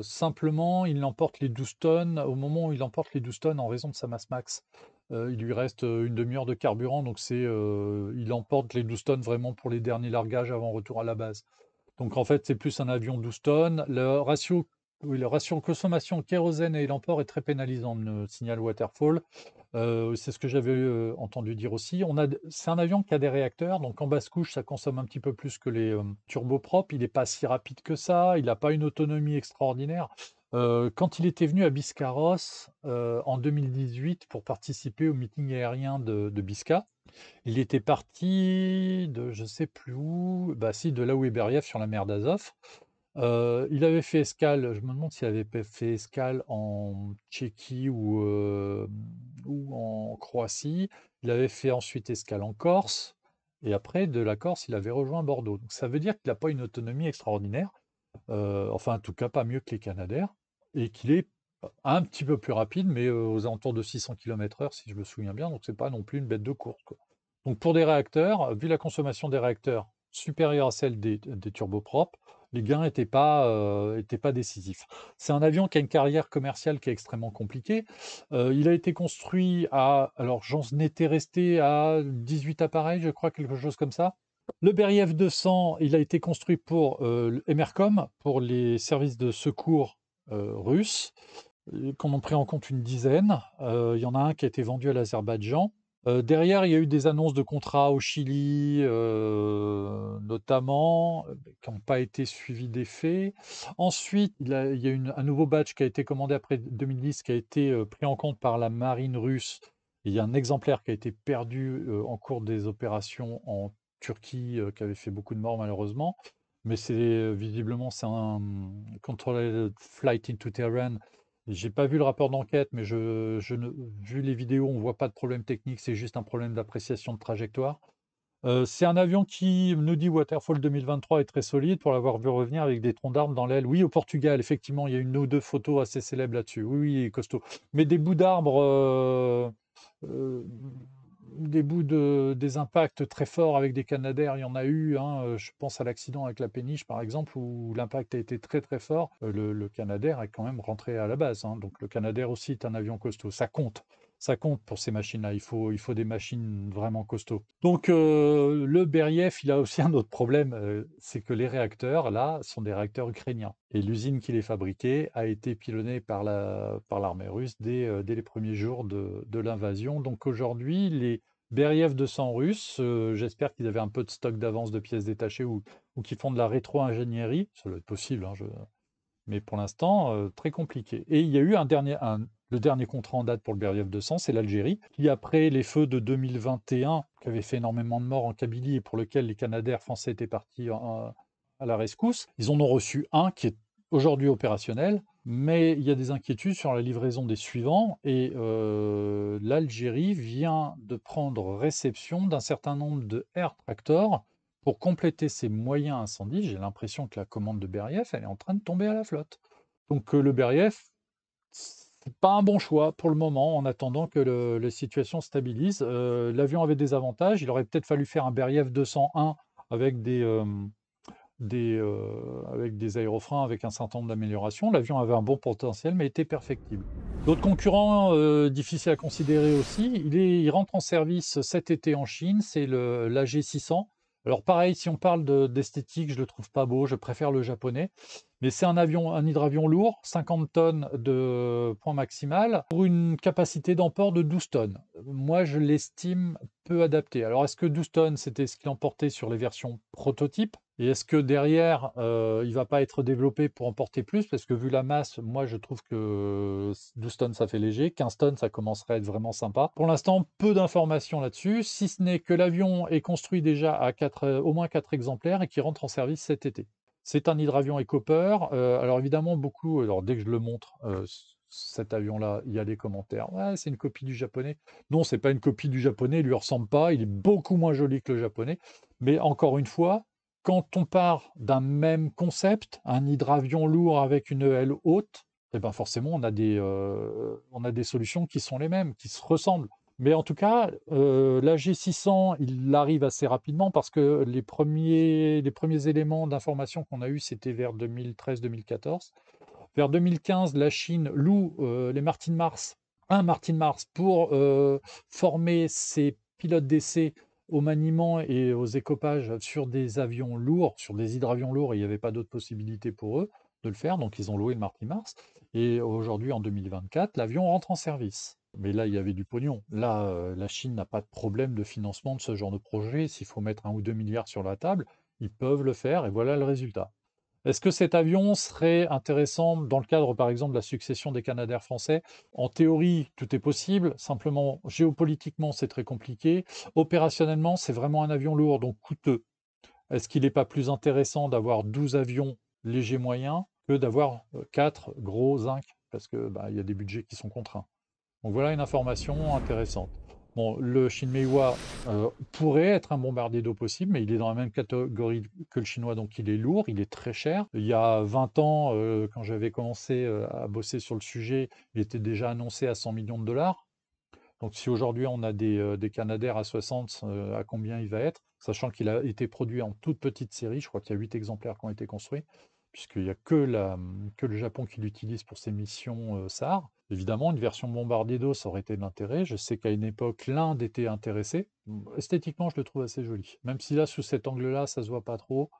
simplement, il emporte les 12 tonnes. Au moment où il emporte les 12 tonnes, en raison de sa masse max, il lui reste une demi-heure de carburant. Donc, c'est, il emporte les 12 tonnes vraiment pour les derniers largages avant retour à la base. Donc, en fait, c'est plus un avion 12 tonnes. Le ratio, le ratio consommation kérosène et l'emport est très pénalisant, le signal Waterfall c'est ce que j'avais entendu dire aussi. c'est un avion qui a des réacteurs, donc en basse couche, ça consomme un petit peu plus que les euh, Il n'est pas si rapide que ça, il n'a pas une autonomie extraordinaire. quand il était venu à Biscarros en 2018 pour participer au meeting aérien de, de Bisca, il était parti de je sais plus où, bah, si, de là où est Beriev sur la mer d'Azov il avait fait escale, je me demande s'il avait fait escale en Tchéquie ou, en Croatie. Il avait fait ensuite escale en Corse et après de la Corse, il avait rejoint Bordeaux. Donc ça veut dire qu'il n'a pas une autonomie extraordinaire, enfin en tout cas pas mieux que les Canadaires, et qu'il est un petit peu plus rapide, mais, aux alentours de 600 km/h si je me souviens bien, donc ce n'est pas non plus une bête de course, Donc pour des réacteurs, vu la consommation des réacteurs supérieure à celle des des les gains n'étaient pas, euh, pas décisifs. C'est un avion qui a une carrière commerciale qui est extrêmement compliquée. Euh, il a été construit à, alors j'en étais resté à 18 appareils, je crois, quelque chose comme ça. Le Beriev 200 il a été construit pour euh, pour les services de secours euh, russes, qu'on en pris en compte une dizaine. il y en a un qui a été vendu à l'Azerbaïdjan. Euh, derrière, il y a eu des annonces de contrats au Chili, euh, notamment, euh, ben, qui n'ont pas été suivies d'effet. Ensuite, il y a eu un nouveau batch qui a été commandé après 2010, qui a été, pris en compte par la marine russe il y a un exemplaire qui a été perdu, en cours des opérations en Turquie, qui avait fait beaucoup de morts malheureusement. Mais c'est, visiblement, c'est un, Controlled Flight into Terrain j'ai pas vu le rapport d'enquête, mais je, je ne, vu les vidéos, on voit pas de problème technique, c'est juste un problème d'appréciation de trajectoire. Euh, c'est un avion qui, nous dit Waterfall 2023, est très solide pour l'avoir vu revenir avec des troncs d'arbres dans l'aile. Oui, au Portugal, effectivement, il y a une ou deux photos assez célèbres là-dessus. Oui, oui, costaud. Mais des bouts d'arbres. Euh, euh, des bouts de, des impacts très forts avec des canadaires, il y en a eu. Hein, euh, je pense à l'accident avec la péniche, par exemple, où l'impact a été très très fort. Euh, le, le Canadair est quand même rentré à la base. Hein. donc le Canadair aussi est un avion costaud. Ça compte ça compte pour ces machines-là. Il faut, il faut des machines vraiment costauds. Donc euh, le Beriev, il a aussi un autre problème, euh, c'est que les réacteurs, là, sont des réacteurs ukrainiens. Et l'usine qui les fabriquait a été pilonnée par l'armée la, par russe dès, euh, dès, les premiers jours de, de l'invasion. Donc aujourd'hui, les Beriev 200 russes, j'espère qu'ils avaient un peu de stock d'avance de pièces détachées ou, ou qu'ils font de la rétro-ingénierie. Ça doit être possible, hein, mais pour l'instant, très compliqué. Et il y a eu un dernier, un, le dernier contrat en date pour le Beriev 200, c'est l'Algérie, qui après les feux de 2021, qui avaient fait énormément de morts en Kabylie et pour lequel les Canadaires français étaient partis euh, à la rescousse, ils en ont reçu un qui est aujourd'hui opérationnel, mais il y a des inquiétudes sur la livraison des suivants et euh, l'Algérie vient de prendre réception d'un certain nombre de Air Tractor pour compléter ses moyens incendies. J'ai l'impression que la commande de Beriev, elle est en train de tomber à la flotte. Donc euh, le Beriev, pas un bon choix pour le moment, en attendant que la situation stabilise. Euh, l'avion avait des avantages. Il aurait peut-être fallu faire un Beriev 201 avec des, euh, euh, avec des aérofreins, avec un certain nombre d'améliorations. L'avion avait un bon potentiel, mais était perfectible. D'autres concurrents difficiles à considérer aussi. Il, est, il rentre en service cet été en Chine. C'est l'AG600. Alors pareil, si on parle d'esthétique, je le trouve pas beau. Je préfère le japonais. Mais c'est un avion, un hydravion lourd, 50 tonnes de point maximal, pour une capacité d'emport de 12 tonnes. Moi, je l'estime peu adapté. Alors, est-ce que 12 tonnes, c'était ce qu'il emportait sur les versions prototypes et est-ce que derrière, il euh, il va pas être développé pour emporter plus Parce que vu la masse, moi je trouve que 12 tonnes ça fait léger, 15 tonnes ça commencerait à être vraiment sympa. Pour l'instant, peu d'informations là-dessus, si ce n'est que l'avion est construit déjà à au moins 4 exemplaires et qui rentre en service cet été. C'est un hydravion et alors évidemment beaucoup alors dès que je le montre, cet avion-là, il y a des commentaires: c'est une copie du japonais». Non, c'est pas une copie du japonais, il lui ressemble pas, il est beaucoup moins joli que le japonais. Mais encore une fois, quand on part d'un même concept, un hydravion lourd avec une aile haute, eh ben forcément on a des, on a des solutions qui sont les mêmes, qui se ressemblent. Mais en tout cas, euh, la G600, il arrive assez rapidement parce que les premiers, éléments d'information qu'on a eus, c'était vers 2013-2014. Vers 2015, la Chine loue euh, les Martin Mars, un Martin Mars, pour euh, former ses pilotes d'essai au maniement et aux écopages sur des avions lourds, sur des hydravions lourds, il n'y avait pas d'autre possibilité pour eux de le faire, donc ils ont loué le Martin Mars. Et aujourd'hui, en 2024, l'avion rentre en service. Mais là, il y avait du pognon. Là, euh, la Chine n'a pas de problème de financement de ce genre de projet. S'il faut mettre un ou deux milliards sur la table, ils peuvent le faire et voilà le résultat. Est-ce que cet avion serait intéressant dans le cadre, par exemple, de la succession des Canadaires français En théorie, tout est possible. Simplement, géopolitiquement, c'est très compliqué. Opérationnellement, c'est vraiment un avion lourd, donc coûteux. Est-ce qu'il n'est pas plus intéressant d'avoir 12 avions légers moyens que d'avoir 4 euh, gros zinc Parce qu'il bah, y a des budgets qui sont contraints. Donc voilà une information intéressante. Bon, le Shinmeiwa euh, pourrait être un bombardier d'eau possible, mais il est dans la même catégorie que le chinois, donc il est lourd, il est très cher. Il y a 20 ans, euh, quand j'avais commencé euh, à bosser sur le sujet, il était déjà annoncé à 100 millions de dollars. Donc si aujourd'hui on a des, des, Canadaires à 60, à combien il va être Sachant qu'il a été produit en toute petite série, je crois qu'il y a 8 exemplaires qui ont été construits, puisqu'il n'y a mmh, que, le Japon qui l'utilise pour ses missions SAR. Évidemment, une version bombardier d'eau, ça aurait été de l'intérêt. Je sais qu'à une époque, l'Inde était intéressée. Mmh, esthétiquement, je le trouve assez joli. Même si là, sous cet angle-là, ça se voit pas trop,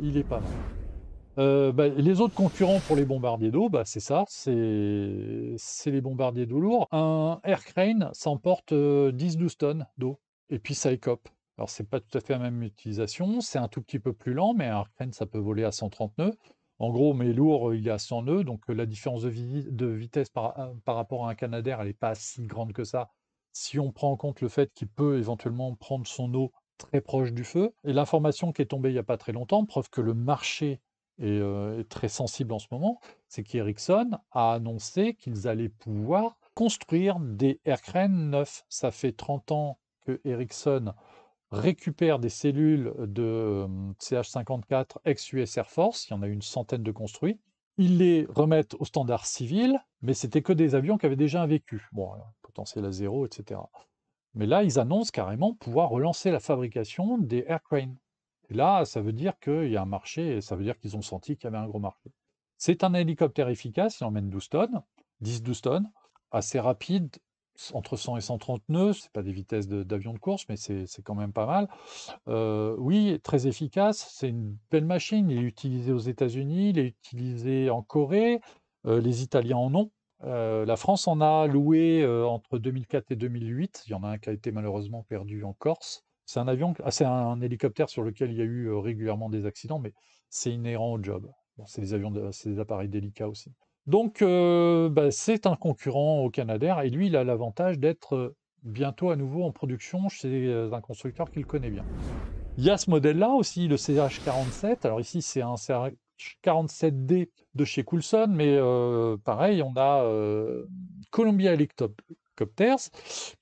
il est pas mal. Bah, les autres concurrents pour les bombardiers d'eau, bah, c'est ça, c'est les bombardiers d'eau lourds. Un air crane s'emporte 10-12 tonnes d'eau, et puis ça écope. Alors, c'est pas tout à fait la même utilisation. C'est un tout petit peu plus lent, mais un Arcane, ça peut voler à 130 nœuds. En gros, mais lourd, euh, il est à 100 nœuds. Donc, euh, la différence de, vitesse euh, par, rapport à un Canadair, elle n'est pas si grande que ça. Si on prend en compte le fait qu'il peut éventuellement prendre son eau très proche du feu. Et l'information qui est tombée il n'y a pas très longtemps, preuve que le marché est, très sensible en ce moment, c'est qu'Ericsson a annoncé qu'ils allaient pouvoir construire des aircranes neufs. Ça fait 30 ans que Ericsson récupère des cellules de euh, CH54 ex Air Force, il y en a une centaine de construits, ils les remettent au standard civil, mais c'était que des avions qui avaient déjà un vécu. Bon, potentiel à zéro, etc. Mais là, ils annoncent carrément pouvoir relancer la fabrication des air Et là, ça veut dire qu'il y a un marché, ça veut dire qu'ils ont senti qu'il y avait un gros marché. C'est un hélicoptère efficace, il emmène 12 tonnes, 10-12 tonnes, assez rapide, entre 100 et 130 nœuds, c'est pas des vitesses d'avion de, course, mais c'est quand même pas mal. oui, très efficace, c'est une belle machine, il est utilisé aux États-Unis, il est utilisé en Corée, les Italiens en ont. la France en a loué entre 2004 et 2008, il y en a un qui a été malheureusement perdu en Corse. C'est un avion, ah, c'est un, hélicoptère sur lequel il y a eu régulièrement des accidents, mais c'est inhérent au job. c'est des avions, c'est des appareils délicats aussi. Donc, euh, bah, c'est un concurrent au Canadair et lui, il a l'avantage d'être euh, bientôt à nouveau en production chez euh, un constructeur qu'il connaît bien. Il y a ce modèle-là aussi, le CH47. Alors ici, c'est un CH47D de chez Coulson, mais pareil, on a Columbia Helicopters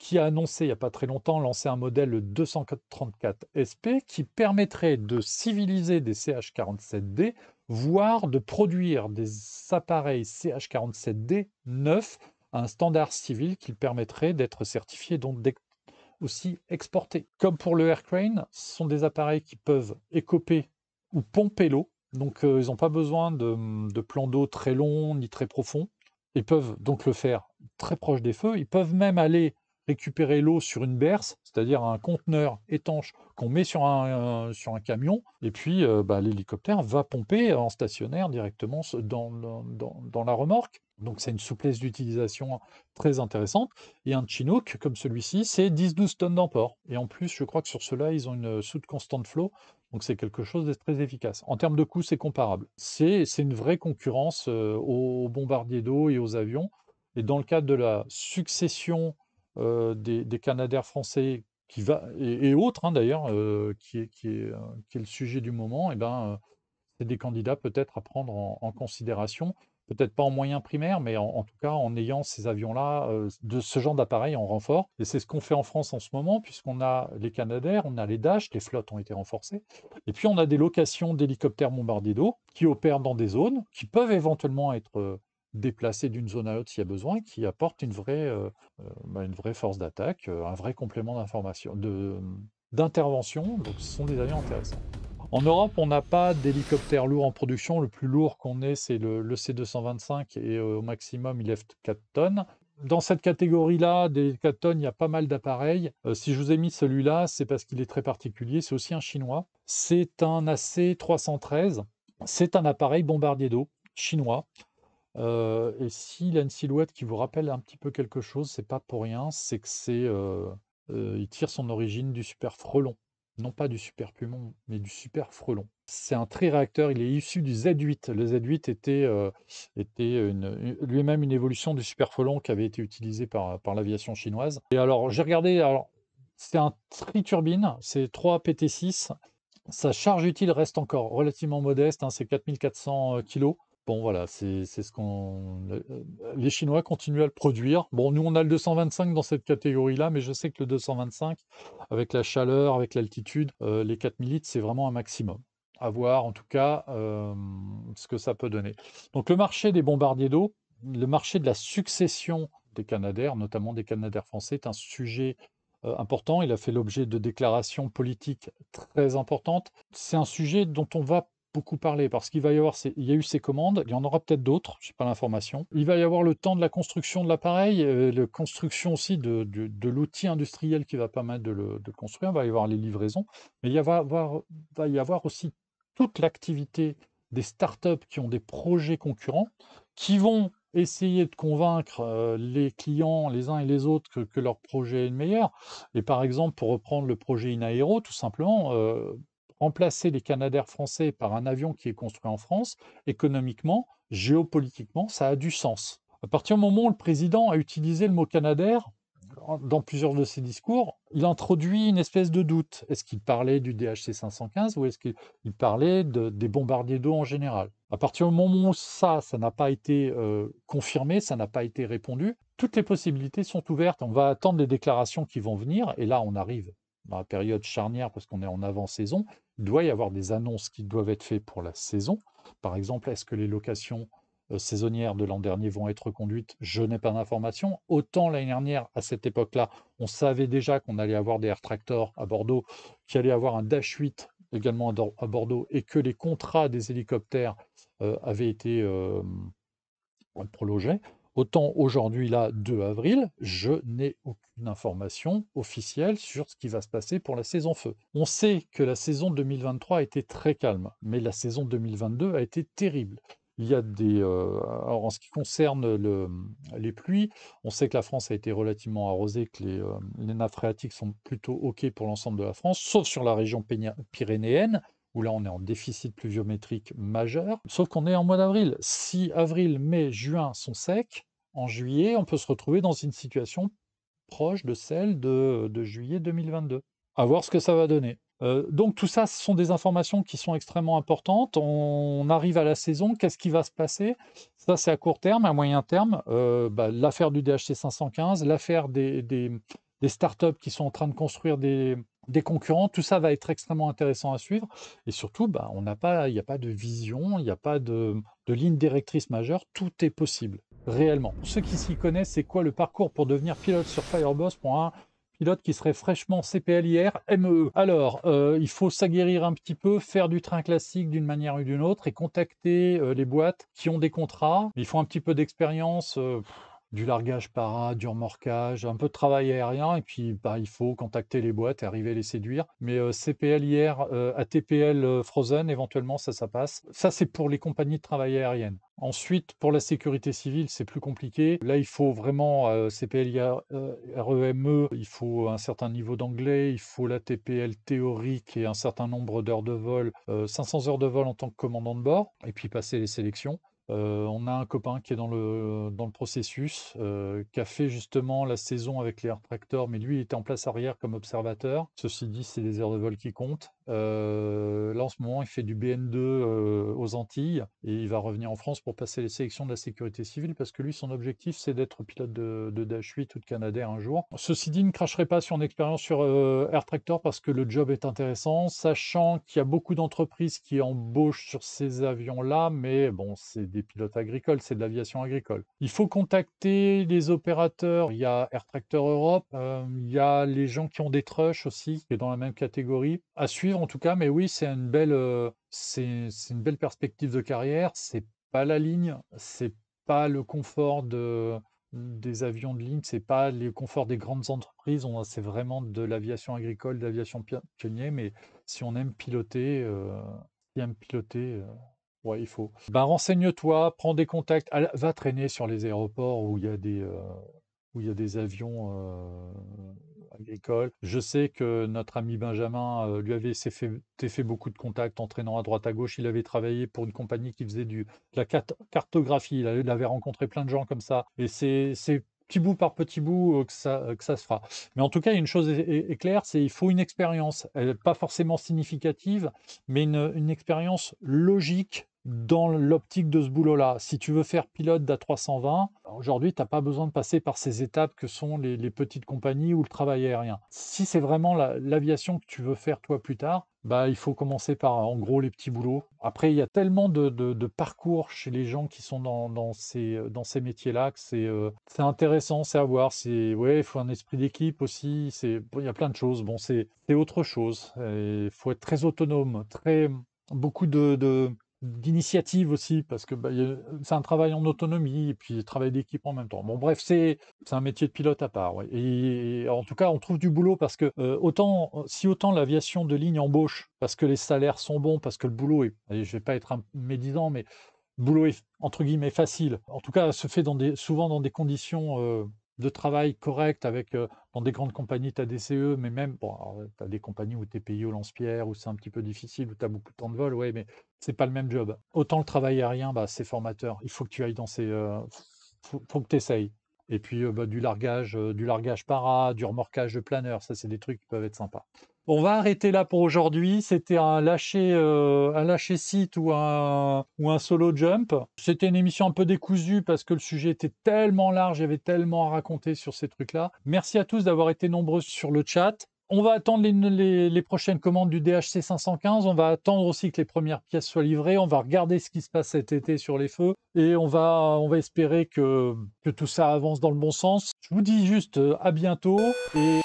qui a annoncé il n'y a pas très longtemps lancer un modèle 234 SP qui permettrait de civiliser des CH47D voire de produire des appareils CH-47D neufs à un standard civil qui permettrait d'être certifié donc aussi exporté. Comme pour le air crane, ce sont des appareils qui peuvent écoper ou pomper l'eau, donc euh, ils n'ont pas besoin de, de plans d'eau très longs ni très profonds. Ils peuvent donc le faire très proche des feux. Ils peuvent même aller récupérer l'eau sur une berce, c'est-à-dire un conteneur étanche qu'on met sur un, sur un camion, et puis euh, bah, l'hélicoptère va pomper en stationnaire directement dans, dans, la remorque. Donc c'est une souplesse d'utilisation très intéressante. Et un Chinook comme celui-ci, c'est 10-12 tonnes d'emport. Et en plus, je crois que sur cela, ils ont une euh, soute constante flow. Donc c'est quelque chose de très efficace. En termes de coût, c'est comparable. C'est une vraie concurrence euh, aux bombardiers d'eau et aux avions. Et dans le cadre de la succession euh, des, Canadaires français qui va, et, autres hein, d'ailleurs, euh, qui, est, qui, est, euh, qui le sujet du moment, et eh ben, c'est des candidats peut-être à prendre en, considération peut-être pas en moyen primaire, mais en, tout cas en ayant ces avions-là, de ce genre d'appareil en renfort. Et c'est ce qu'on fait en France en ce moment, puisqu'on a les canadaires on a les Dash, les flottes ont été renforcées. Et puis on a des locations d'hélicoptères bombardiers d'eau qui opèrent dans des zones qui peuvent éventuellement être déplacer d'une zone à l'autre s'il y a besoin, qui apporte une vraie, euh, euh, bah, une vraie force d'attaque, euh, un vrai complément d'intervention. Donc ce sont des avions intéressants. En Europe, on n'a pas d'hélicoptère lourd en production. Le plus lourd qu'on ait, c'est le, C-225 et au maximum, il lève 4 tonnes dans cette catégorie-là, des 4 tonnes, il y a pas mal d'appareils. si je vous ai mis celui-là, c'est parce qu'il est très particulier. C'est aussi un chinois. C'est un AC-313. C'est un appareil bombardier d'eau chinois et s'il a une silhouette qui vous rappelle un petit peu quelque chose, c'est pas pour rien, c'est que c'est, il tire son origine du super frelon. Non pas du super pumon mais du super frelon. C'est un très réacteur, il est issu du Z8. Le Z8 était, était lui-même une évolution du super frelon qui avait été utilisé par, par l'aviation chinoise et alors j'ai regardé, alors c'est un tri-turbine, c'est 3 PT6. Sa charge utile reste encore relativement modeste, hein, c'est 4400 kg. Bon, voilà, c'est ce qu'on euh, les Chinois continuent à le produire. Bon, nous, on a le 225 dans cette catégorie-là, mais je sais que le 225, avec la chaleur, avec l'altitude, euh, les 4000 litres, c'est vraiment un maximum. À voir, en tout cas, euh, ce que ça peut donner. Donc le marché des bombardiers d'eau, le marché de la succession des Canadaires, notamment des Canadaires français, est un sujet, important. Il a fait l'objet de déclarations politiques très importantes. C'est un sujet dont on va beaucoup parlé parce qu'il va y avoir, il y a eu ces commandes, il y en aura peut-être d'autres, je sais pas l'information. Il va y avoir le temps de la construction de l'appareil, euh, la construction aussi de, l'outil industriel qui va permettre de le, de construire, il va y avoir les livraisons, mais il y va, avoir, va y avoir aussi toute l'activité des startups qui ont des projets concurrents, qui vont essayer de convaincre euh, les clients, les uns et les autres, que, leur projet est le meilleur. Et par exemple, pour reprendre le projet Inaero, tout simplement, euh, remplacer les Canadair français par un avion qui est construit en France, économiquement, géopolitiquement, ça a du sens. À partir du moment où le président a utilisé le mot Canadair, dans plusieurs de ses discours, il introduit une espèce de doute. Est-ce qu'il parlait du DHC 515 ou est-ce qu'il parlait de, des bombardiers d'eau en général À partir du moment où ça, ça n'a pas été euh, confirmé, ça n'a pas été répondu, toutes les possibilités sont ouvertes. On va attendre les déclarations qui vont venir et là, on arrive dans la période charnière parce qu'on est en avant-saison il doit y avoir des annonces qui doivent être faites pour la saison. Par exemple, est-ce que les locations euh, saisonnières de l'an dernier vont être conduites Je n'ai pas d'informations. Autant l'année dernière, à cette époque-là, on savait déjà qu'on allait avoir des air tractors à Bordeaux, qu'il allait avoir un Dash 8 également à Bordeaux, et que les contrats des hélicoptères euh, avaient été euh, prolongés. Autant aujourd'hui, là, 2 avril, je n'ai aucune information officielle sur ce qui va se passer pour la saison feu. On sait que la saison 2023 a été très calme, mais la saison 2022 a été terrible. Il y a des. Euh, en ce qui concerne les pluies, on sait que la France a été relativement arrosée, que euh, les nappes phréatiques sont plutôt OK pour l'ensemble de la France, sauf sur la région pyrénéenne, où là on est en déficit pluviométrique majeur. Sauf qu'on est en mois d'avril. Si avril, mai, juin sont secs, en juillet, on peut se retrouver dans une situation proche de celle de, juillet 2022. À voir ce que ça va donner. Euh, donc tout ça, ce sont des informations qui sont extrêmement importantes. On arrive à la saison, qu'est-ce qui va se passer Ça, c'est à court terme, à moyen terme. Euh, bah, l'affaire du DHC 515, l'affaire des, des startups qui sont en train de construire des, des concurrents, tout ça va être extrêmement intéressant à suivre. Et surtout, bah, on n'a pas, il n'y a pas de vision, il n'y a pas de, ligne directrice majeure. Tout est possible, réellement. Ceux qui s'y connaissent, c'est quoi le parcours pour devenir pilote sur Fireboss pour un pilote qui serait fraîchement CPLIR ME e. Alors, euh, il faut s'aguerrir un petit peu, faire du train classique d'une manière ou d'une autre et contacter euh, les boîtes qui ont des contrats. Il faut un petit peu d'expérience. Euh, du largage para, du remorquage, un peu de travail aérien, et puis bah, il faut contacter les boîtes et arriver à les séduire. Mais euh, CPL hier, euh, ATPL euh, Frozen, éventuellement, ça, ça passe. Ça, c'est pour les compagnies de travail aérienne. Ensuite, pour la sécurité civile, c'est plus compliqué. Là, il faut vraiment CPL REME, e, il faut un certain niveau d'anglais, il faut l'ATPL théorique et un certain nombre d'heures de vol, 500 heures de vol en tant que commandant de bord, et puis passer les sélections. Euh, on a un copain qui est dans le, dans le processus, euh, qui a fait justement la saison avec les Air mais lui, il était en place arrière comme observateur. Ceci dit, c'est des heures de vol qui comptent là, en ce moment, il fait du BN2 aux Antilles et il va revenir en France pour passer les sélections de la sécurité civile parce que lui, son objectif, c'est d'être pilote de, de, Dash 8 ou de Canadair un jour. Ceci dit, ne cracherait pas sur une expérience sur Air Tractor parce que le job est intéressant, sachant qu'il y a beaucoup d'entreprises qui embauchent sur ces avions-là, mais bon, c'est des pilotes agricoles, c'est de l'aviation agricole. Il faut contacter les opérateurs. Il y a Air Tractor Europe, euh, il y a les gens qui ont des trushs aussi, qui est dans la même catégorie. À suivre en tout cas, mais oui, c'est une belle, euh, c'est une belle perspective de carrière. C'est pas la ligne, c'est pas le confort de, des avions de ligne, c'est pas le confort des grandes entreprises. On, c'est vraiment de l'aviation agricole, de l'aviation pionnier. Mais si on aime piloter, euh, piloter, euh, ouais, il faut. Bah, renseigne-toi, prends des contacts, va traîner sur les aéroports où il y a des, où il y a des avions euh, agricoles. Je sais que notre ami Benjamin euh, lui avait fait, fait, beaucoup de contacts en à droite à gauche. Il avait travaillé pour une compagnie qui faisait du, de la cartographie. Il avait rencontré plein de gens comme ça. Et c'est petit bout par petit bout euh, que ça, que ça se fera. Mais en tout cas, une chose est, est, claire, c'est qu'il faut une expérience, pas forcément significative, mais une, une expérience logique dans l'optique de ce boulot-là. Si tu veux faire pilote d'A320, aujourd'hui, tu n'as pas besoin de passer par ces étapes que sont les, petites compagnies ou le travail aérien. Si c'est vraiment l'aviation que tu veux faire toi plus tard, bah, il faut commencer par en gros les petits boulots. Après, il y a tellement de, parcours chez les gens qui sont dans, ces, dans ces métiers-là que c'est euh, intéressant, c'est à voir. Ouais, il faut un esprit d'équipe aussi. Il y a plein de choses. Bon, c'est autre chose. Il faut être très autonome, très, beaucoup de d'initiative aussi, parce que bah, c'est un travail en autonomie et puis travail d'équipe en même temps. Bon, bref, c'est un métier de pilote à part. Et, en tout cas, on trouve du boulot parce que euh, autant euh, si autant l'aviation de ligne embauche parce que les salaires sont bons, parce que le boulot est, je vais pas être un médisant, mais le boulot est entre guillemets facile. En tout cas, se fait dans des, souvent dans des conditions euh, de travail correct avec dans des grandes compagnies, tu as des CE, mais même, bon, tu as des compagnies où tu es payé au lance-pierre, où c'est un petit peu difficile, où tu as beaucoup de temps de vol, ouais, mais c'est pas le même job. Autant le travail aérien, bah, c'est formateur. Il faut que tu ailles dans ces. Il faut, que tu essayes. Et puis bah, du largage, du largage para, du remorquage de planeur, ça c'est des trucs qui peuvent être sympas. On va arrêter là pour aujourd'hui. C'était un lâcher, euh, un lâcher site ou un, ou un solo jump. C'était une émission un peu décousue parce que le sujet était tellement large, il y avait tellement à raconter sur ces trucs-là. Merci à tous d'avoir été nombreux sur le chat. On va attendre les, les, les, prochaines commandes du DHC 515. On va attendre aussi que les premières pièces soient livrées. On va regarder ce qui se passe cet été sur les feux et on va, on va espérer que, que tout ça avance dans le bon sens. Je vous dis juste euh, à bientôt et